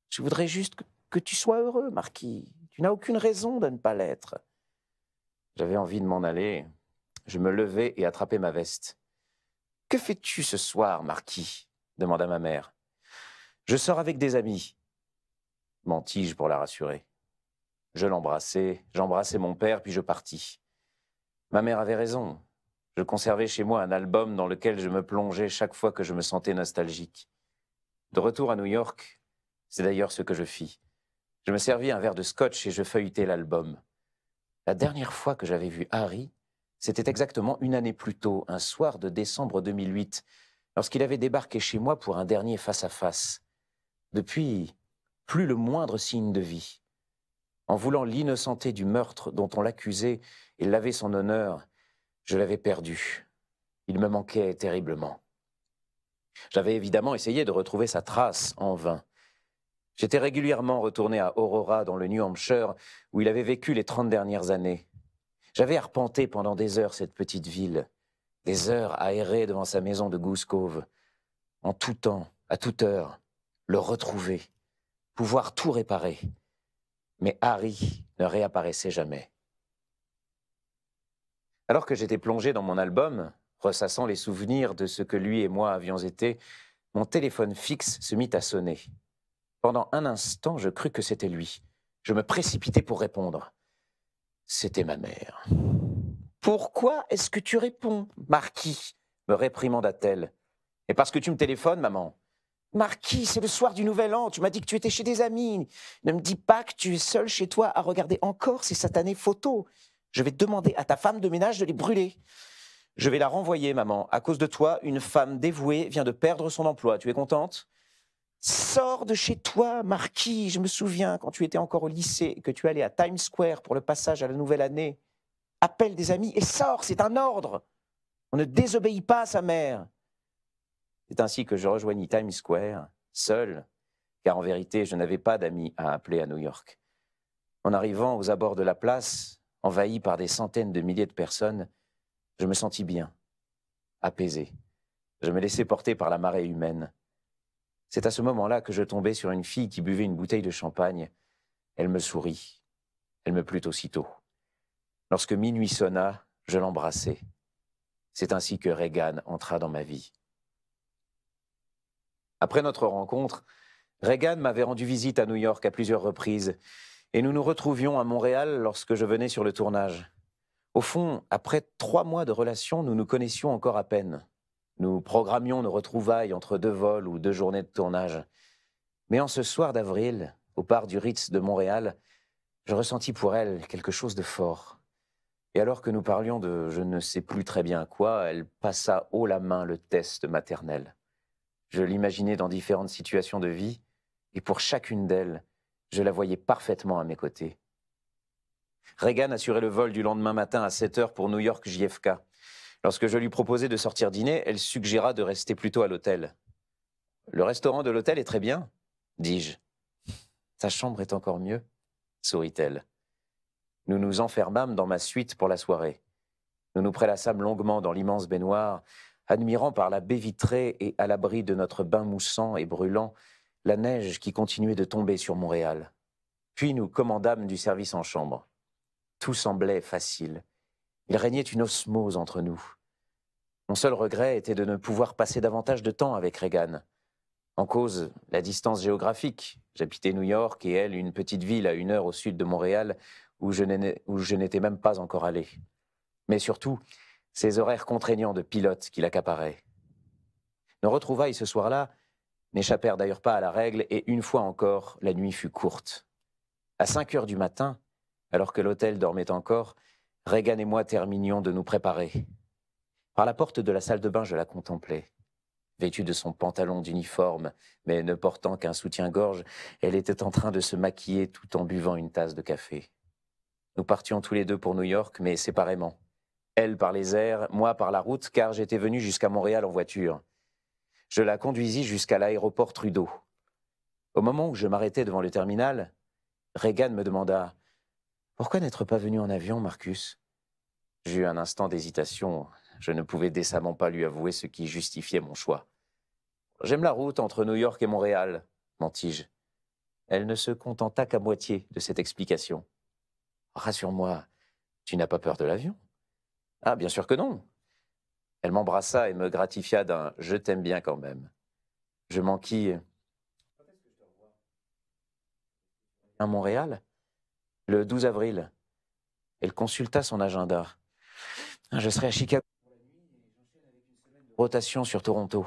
Je voudrais juste que, tu sois heureux, Marquis. Tu n'as aucune raison de ne pas l'être. J'avais envie de m'en aller. Je me levai et attrapai ma veste. Que fais-tu ce soir, Marquis demanda ma mère. Je sors avec des amis, mentis-je pour la rassurer. Je l'embrassai, j'embrassai mon père, puis je partis. Ma mère avait raison. Je conservais chez moi un album dans lequel je me plongeais chaque fois que je me sentais nostalgique. De retour à New York, c'est d'ailleurs ce que je fis. Je me servis un verre de scotch et je feuilletai l'album. La dernière fois que j'avais vu Harry, c'était exactement une année plus tôt, un soir de décembre 2008, lorsqu'il avait débarqué chez moi pour un dernier face à -face. Depuis, plus le moindre signe de vie. En voulant l'innocenter du meurtre dont on l'accusait et laver son honneur, je l'avais perdu. Il me manquait terriblement. J'avais évidemment essayé de retrouver sa trace en vain. J'étais régulièrement retourné à Aurora, dans le New Hampshire, où il avait vécu les trente dernières années. J'avais arpenté pendant des heures cette petite ville, des heures aérées devant sa maison de Goose Cove. En tout temps, à toute heure, le retrouver, pouvoir tout réparer mais Harry ne réapparaissait jamais. Alors que j'étais plongé dans mon album, ressassant les souvenirs de ce que lui et moi avions été, mon téléphone fixe se mit à sonner. Pendant un instant, je crus que c'était lui. Je me précipitai pour répondre. C'était ma mère. Pourquoi est-ce que tu réponds, Marquis me réprimanda-t-elle. Et parce que tu me téléphones, maman. Marquis, c'est le soir du Nouvel An, tu m'as dit que tu étais chez des amis. Ne me dis pas que tu es seul chez toi à regarder encore ces satanées photos. Je vais demander à ta femme de ménage de les brûler. Je vais la renvoyer, maman. À cause de toi, une femme dévouée vient de perdre son emploi. Tu es contente Sors de chez toi, Marquis. Je me souviens quand tu étais encore au lycée que tu allais à Times Square pour le passage à la nouvelle année. Appelle des amis et sors, c'est un ordre. On ne désobéit pas à sa mère. C'est ainsi que je rejoignis Times Square, seul, car en vérité, je n'avais pas d'amis à appeler à New York. En arrivant aux abords de la place, envahi par des centaines de milliers de personnes, je me sentis bien, apaisé. Je me laissais porter par la marée humaine. C'est à ce moment-là que je tombai sur une fille qui buvait une bouteille de champagne. Elle me sourit. Elle me plut aussitôt. Lorsque minuit sonna, je l'embrassai. C'est ainsi que Reagan entra dans ma vie. Après notre rencontre, Reagan m'avait rendu visite à New York à plusieurs reprises, et nous nous retrouvions à Montréal lorsque je venais sur le tournage. Au fond, après trois mois de relation, nous nous connaissions encore à peine. Nous programmions nos retrouvailles entre deux vols ou deux journées de tournage. Mais en ce soir d'avril, au parc du Ritz de Montréal, je ressentis pour elle quelque chose de fort. Et alors que nous parlions de je ne sais plus très bien quoi, elle passa haut la main le test maternel. Je l'imaginais dans différentes situations de vie, et pour chacune d'elles, je la voyais parfaitement à mes côtés. Reagan assurait le vol du lendemain matin à 7 heures pour New York JFK. Lorsque je lui proposais de sortir dîner, elle suggéra de rester plutôt à l'hôtel. Le restaurant de l'hôtel est très bien, dis-je. Ta chambre est encore mieux, sourit-elle. Nous nous enfermâmes dans ma suite pour la soirée. Nous nous prélassâmes longuement dans l'immense baignoire admirant par la baie vitrée et à l'abri de notre bain moussant et brûlant la neige qui continuait de tomber sur Montréal. Puis nous commandâmes du service en chambre. Tout semblait facile. Il régnait une osmose entre nous. Mon seul regret était de ne pouvoir passer davantage de temps avec Regan. En cause, la distance géographique. J'habitais New York et elle, une petite ville à une heure au sud de Montréal où je n'étais même pas encore allé. Mais surtout, ses horaires contraignants de pilote qui l'accaparaient. Nos retrouvailles ce soir-là n'échappèrent d'ailleurs pas à la règle, et une fois encore, la nuit fut courte. À 5 heures du matin, alors que l'hôtel dormait encore, Reagan et moi terminions de nous préparer. Par la porte de la salle de bain, je la contemplais. Vêtue de son pantalon d'uniforme, mais ne portant qu'un soutien-gorge, elle était en train de se maquiller tout en buvant une tasse de café. Nous partions tous les deux pour New York, mais séparément elle par les airs, moi par la route, car j'étais venu jusqu'à Montréal en voiture. Je la conduisis jusqu'à l'aéroport Trudeau. Au moment où je m'arrêtais devant le terminal, Reagan me demanda Pourquoi n'être pas venu en avion, Marcus J'eus un instant d'hésitation. Je ne pouvais décemment pas lui avouer ce qui justifiait mon choix. J'aime la route entre New York et Montréal, mentis-je. Elle ne se contenta qu'à moitié de cette explication. Rassure-moi, tu n'as pas peur de l'avion ah, bien sûr que non. Elle m'embrassa et me gratifia d'un Je t'aime bien quand même. Je m'enquis. À Montréal, le 12 avril. Elle consulta son agenda. Ah, je serai à Chicago. Rotation sur Toronto.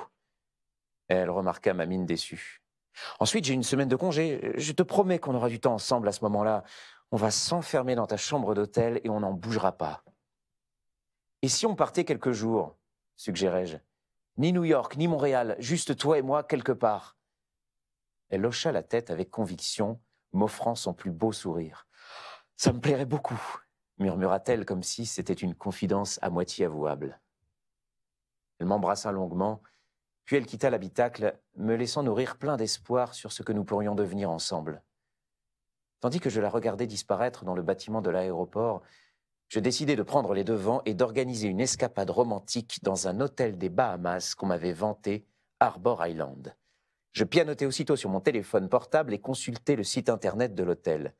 Elle remarqua ma mine déçue. Ensuite, j'ai une semaine de congé. Je te promets qu'on aura du temps ensemble à ce moment-là. On va s'enfermer dans ta chambre d'hôtel et on n'en bougera pas. Et si on partait quelques jours suggérai-je. Ni New York, ni Montréal, juste toi et moi quelque part. Elle hocha la tête avec conviction, m'offrant son plus beau sourire. Ça me plairait beaucoup, murmura-t-elle comme si c'était une confidence à moitié avouable. Elle m'embrassa longuement, puis elle quitta l'habitacle, me laissant nourrir plein d'espoir sur ce que nous pourrions devenir ensemble. Tandis que je la regardais disparaître dans le bâtiment de l'aéroport, je décidai de prendre les devants et d'organiser une escapade romantique dans un hôtel des Bahamas qu'on m'avait vanté, Harbor Island. Je pianotai aussitôt sur mon téléphone portable et consultai le site internet de l'hôtel.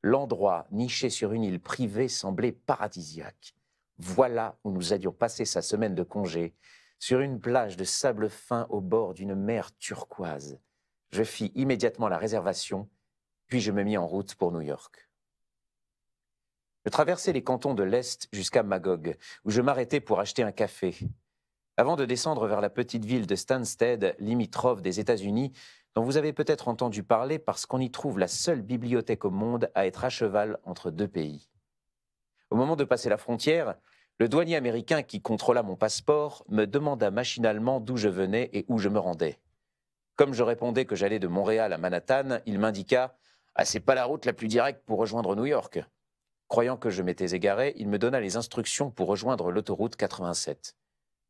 L'endroit, niché sur une île privée, semblait paradisiaque. Voilà où nous allions passer sa semaine de congé, sur une plage de sable fin au bord d'une mer turquoise. Je fis immédiatement la réservation, puis je me mis en route pour New York. Je traversais les cantons de l'Est jusqu'à Magog, où je m'arrêtais pour acheter un café. Avant de descendre vers la petite ville de Stansted, limitrophe des États-Unis, dont vous avez peut-être entendu parler parce qu'on y trouve la seule bibliothèque au monde à être à cheval entre deux pays. Au moment de passer la frontière, le douanier américain qui contrôla mon passeport me demanda machinalement d'où je venais et où je me rendais. Comme je répondais que j'allais de Montréal à Manhattan, il m'indiqua Ah, c'est pas la route la plus directe pour rejoindre New York. Croyant que je m'étais égaré, il me donna les instructions pour rejoindre l'autoroute 87.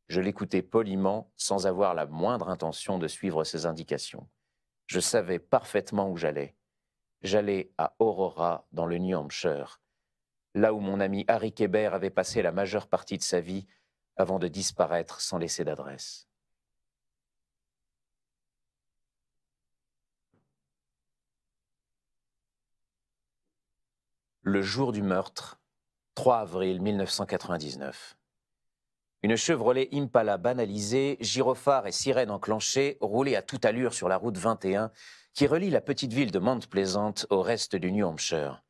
Je l'écoutais poliment, sans avoir la moindre intention de suivre ses indications. Je savais parfaitement où j'allais. J'allais à Aurora, dans le New Hampshire, là où mon ami Harry Kéber avait passé la majeure partie de sa vie avant de disparaître sans laisser d'adresse. le jour du meurtre, 3 avril 1999. Une Chevrolet Impala banalisée, gyrophare et sirène enclenchée, roulaient à toute allure sur la route 21, qui relie la petite ville de Mount Pleasant au reste du New Hampshire.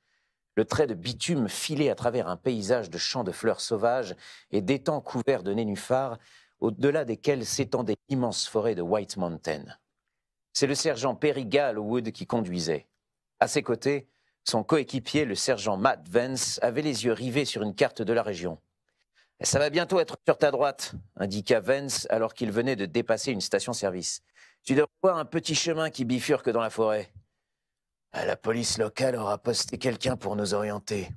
Le trait de bitume filé à travers un paysage de champs de fleurs sauvages et d'étangs couverts de nénuphars, au-delà desquels s'étendaient immenses forêts de White Mountain. C'est le sergent Perry Gallwood qui conduisait. À ses côtés, son coéquipier, le sergent Matt Vance, avait les yeux rivés sur une carte de la région. Ça va bientôt être sur ta droite, indiqua Vance alors qu'il venait de dépasser une station-service. Tu dois voir un petit chemin qui bifurque dans la forêt. Ah, la police locale aura posté quelqu'un pour nous orienter.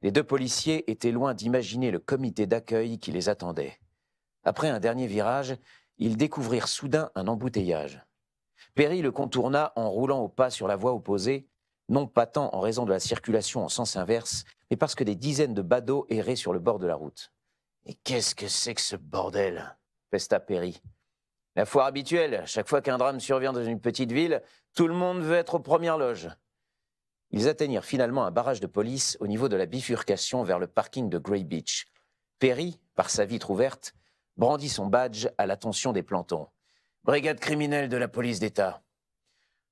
Les deux policiers étaient loin d'imaginer le comité d'accueil qui les attendait. Après un dernier virage, ils découvrirent soudain un embouteillage. Perry le contourna en roulant au pas sur la voie opposée non pas tant en raison de la circulation en sens inverse, mais parce que des dizaines de badauds erraient sur le bord de la route. Et qu'est-ce que c'est que ce bordel pesta Perry. La foire habituelle, chaque fois qu'un drame survient dans une petite ville, tout le monde veut être aux premières loges. Ils atteignirent finalement un barrage de police au niveau de la bifurcation vers le parking de Grey Beach. Perry, par sa vitre ouverte, brandit son badge à l'attention des plantons. Brigade criminelle de la police d'État.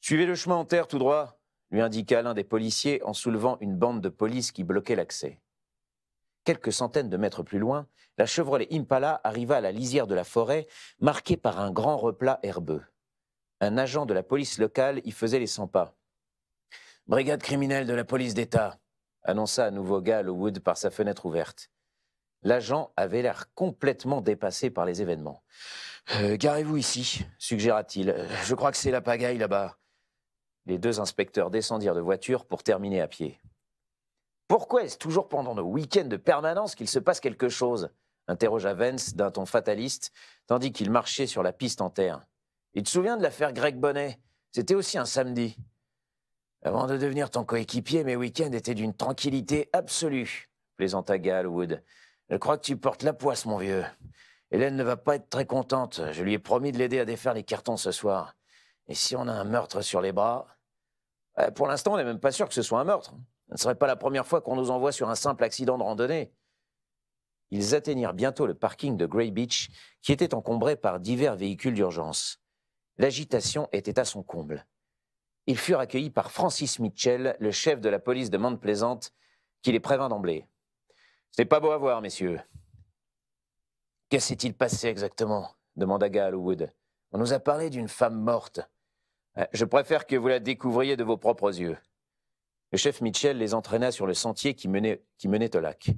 Suivez le chemin en terre tout droit, lui indiqua l'un des policiers en soulevant une bande de police qui bloquait l'accès. Quelques centaines de mètres plus loin, la Chevrolet Impala arriva à la lisière de la forêt, marquée par un grand replat herbeux. Un agent de la police locale y faisait les cent pas. Brigade criminelle de la police d'État, annonça à nouveau Gallowood par sa fenêtre ouverte. L'agent avait l'air complètement dépassé par les événements. Euh, Garez-vous ici, suggéra-t-il. Euh, Je crois que c'est la pagaille là-bas. Les deux inspecteurs descendirent de voiture pour terminer à pied. Pourquoi est-ce toujours pendant nos week-ends de permanence qu'il se passe quelque chose interrogea Vance d'un ton fataliste, tandis qu'il marchait sur la piste en terre. Il te souvient de l'affaire Greg Bonnet C'était aussi un samedi. Avant de devenir ton coéquipier, mes week-ends étaient d'une tranquillité absolue, plaisanta Galwood. Je crois que tu portes la poisse, mon vieux. Hélène ne va pas être très contente. Je lui ai promis de l'aider à défaire les cartons ce soir. Et si on a un meurtre sur les bras euh, pour l'instant, on n'est même pas sûr que ce soit un meurtre. Ce ne serait pas la première fois qu'on nous envoie sur un simple accident de randonnée. Ils atteignirent bientôt le parking de Grey Beach, qui était encombré par divers véhicules d'urgence. L'agitation était à son comble. Ils furent accueillis par Francis Mitchell, le chef de la police de Mande Plaisante, qui les prévint d'emblée. C'est pas beau à voir, messieurs. Que s'est-il passé exactement demanda Galwood. Wood. On nous a parlé d'une femme morte. Euh, je préfère que vous la découvriez de vos propres yeux. Le chef Mitchell les entraîna sur le sentier qui menait, au lac.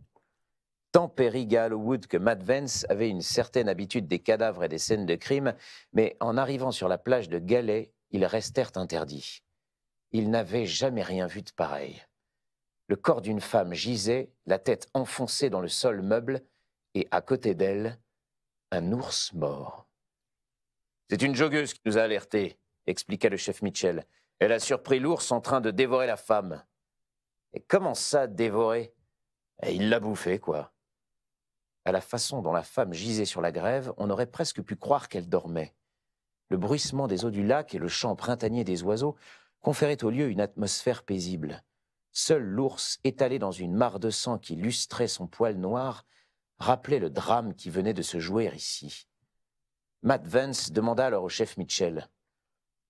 Tant Perry Wood que Matt Vance avaient une certaine habitude des cadavres et des scènes de crime, mais en arrivant sur la plage de Galais, ils restèrent interdits. Ils n'avaient jamais rien vu de pareil. Le corps d'une femme gisait, la tête enfoncée dans le sol meuble, et à côté d'elle, un ours mort. C'est une jogueuse qui nous a alertés, expliqua le chef Mitchell. Elle a surpris l'ours en train de dévorer la femme. Et comment ça, dévorer Et eh, Il l'a bouffée, quoi. À la façon dont la femme gisait sur la grève, on aurait presque pu croire qu'elle dormait. Le bruissement des eaux du lac et le chant printanier des oiseaux conféraient au lieu une atmosphère paisible. Seul l'ours, étalé dans une mare de sang qui lustrait son poil noir, rappelait le drame qui venait de se jouer ici. Matt Vance demanda alors au chef Mitchell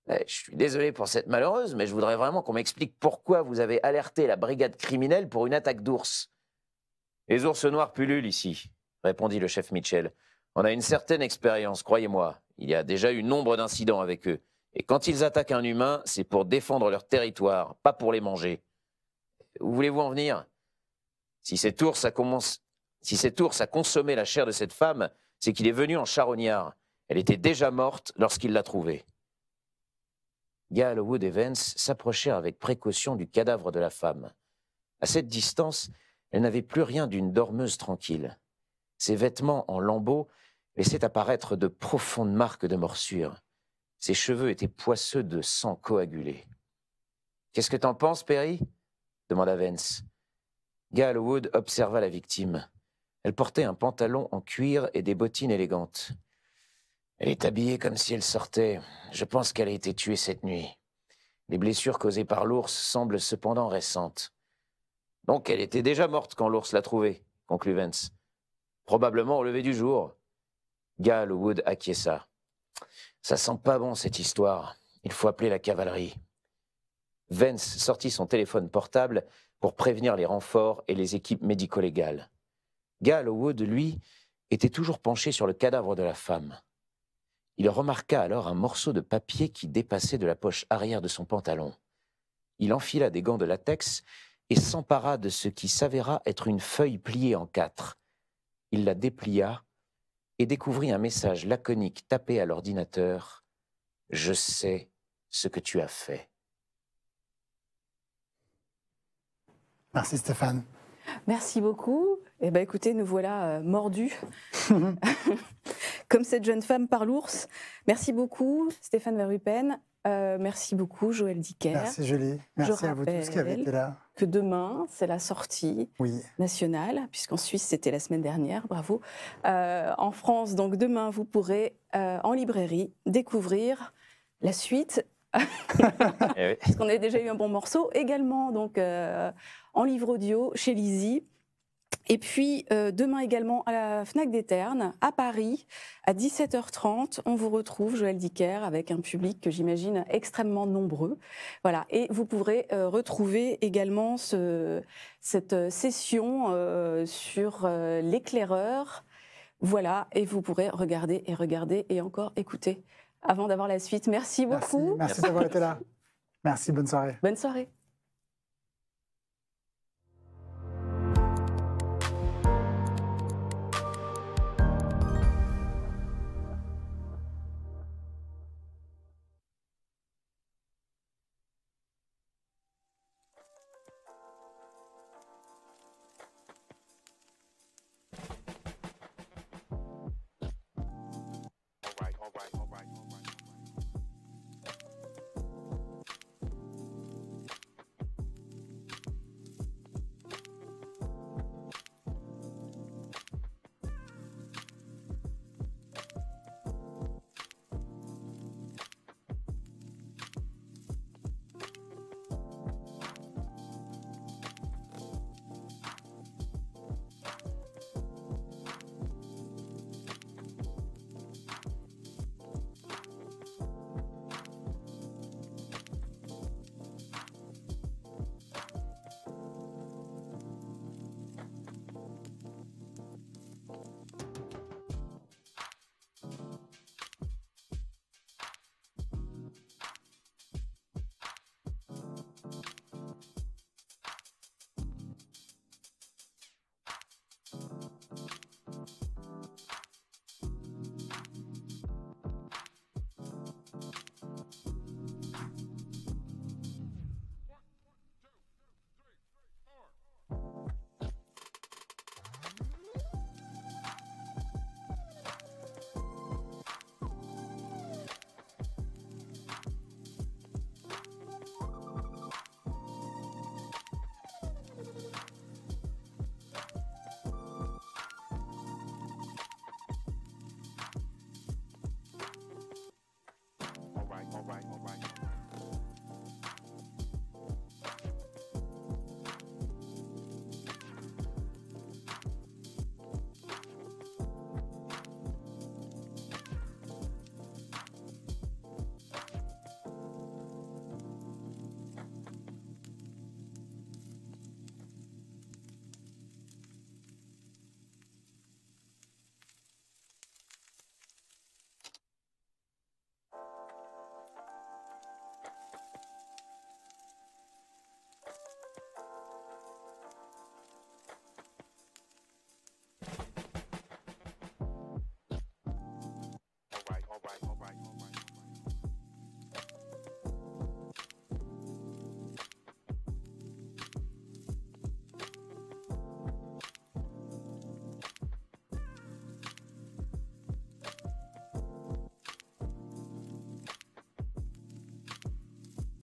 eh, je suis désolé pour cette malheureuse, mais je voudrais vraiment qu'on m'explique pourquoi vous avez alerté la brigade criminelle pour une attaque d'ours. Les ours noirs pullulent ici, répondit le chef Mitchell. On a une certaine expérience, croyez-moi. Il y a déjà eu nombre d'incidents avec eux. Et quand ils attaquent un humain, c'est pour défendre leur territoire, pas pour les manger. Où voulez-vous en venir Si ours Si cet ours a consommé la chair de cette femme, c'est qu'il est venu en charognard. Elle était déjà morte lorsqu'il l'a trouvée. Galwood et Evans s'approchèrent avec précaution du cadavre de la femme. À cette distance, elle n'avait plus rien d'une dormeuse tranquille. Ses vêtements en lambeaux laissaient apparaître de profondes marques de morsure. Ses cheveux étaient poisseux de sang coagulé. Qu'est-ce que t'en penses, Perry demanda Vence. Galwood observa la victime. Elle portait un pantalon en cuir et des bottines élégantes. Elle est habillée comme si elle sortait. Je pense qu'elle a été tuée cette nuit. Les blessures causées par l'ours semblent cependant récentes. Donc elle était déjà morte quand l'ours l'a trouvée, conclut Vance. Probablement au lever du jour. Gall Wood acquiesça. Ça sent pas bon cette histoire. Il faut appeler la cavalerie. Vance sortit son téléphone portable pour prévenir les renforts et les équipes médico-légales. Gall Wood, lui, était toujours penché sur le cadavre de la femme. Il remarqua alors un morceau de papier qui dépassait de la poche arrière de son pantalon. Il enfila des gants de latex et s'empara de ce qui s'avéra être une feuille pliée en quatre. Il la déplia et découvrit un message laconique tapé à l'ordinateur. Je sais ce que tu as fait. Merci Stéphane. Merci beaucoup. Eh bien écoutez, nous voilà euh, mordus. comme cette jeune femme par l'ours. Merci beaucoup, Stéphane Verrupen. Euh, merci beaucoup, Joël Dicker. Merci, Julie. Merci à vous tous qui avez été là. Que demain, c'est la sortie nationale, puisqu'en Suisse, c'était la semaine dernière, bravo. Euh, en France, donc demain, vous pourrez, euh, en librairie, découvrir la suite. Eh Parce qu'on a déjà eu un bon morceau. Également, donc, en livre audio, chez Lizzie. Et puis euh, demain également à la Fnac des Ternes, à Paris, à 17h30, on vous retrouve, Joël Dicker, avec un public que j'imagine extrêmement nombreux. Voilà, et vous pourrez euh, retrouver également ce, cette euh, session sur l'éclaireur. Voilà, et vous pourrez regarder et regarder et encore écouter avant d'avoir la suite. Merci beaucoup. merci d'avoir été là. Merci, bonne soirée. Bonne soirée.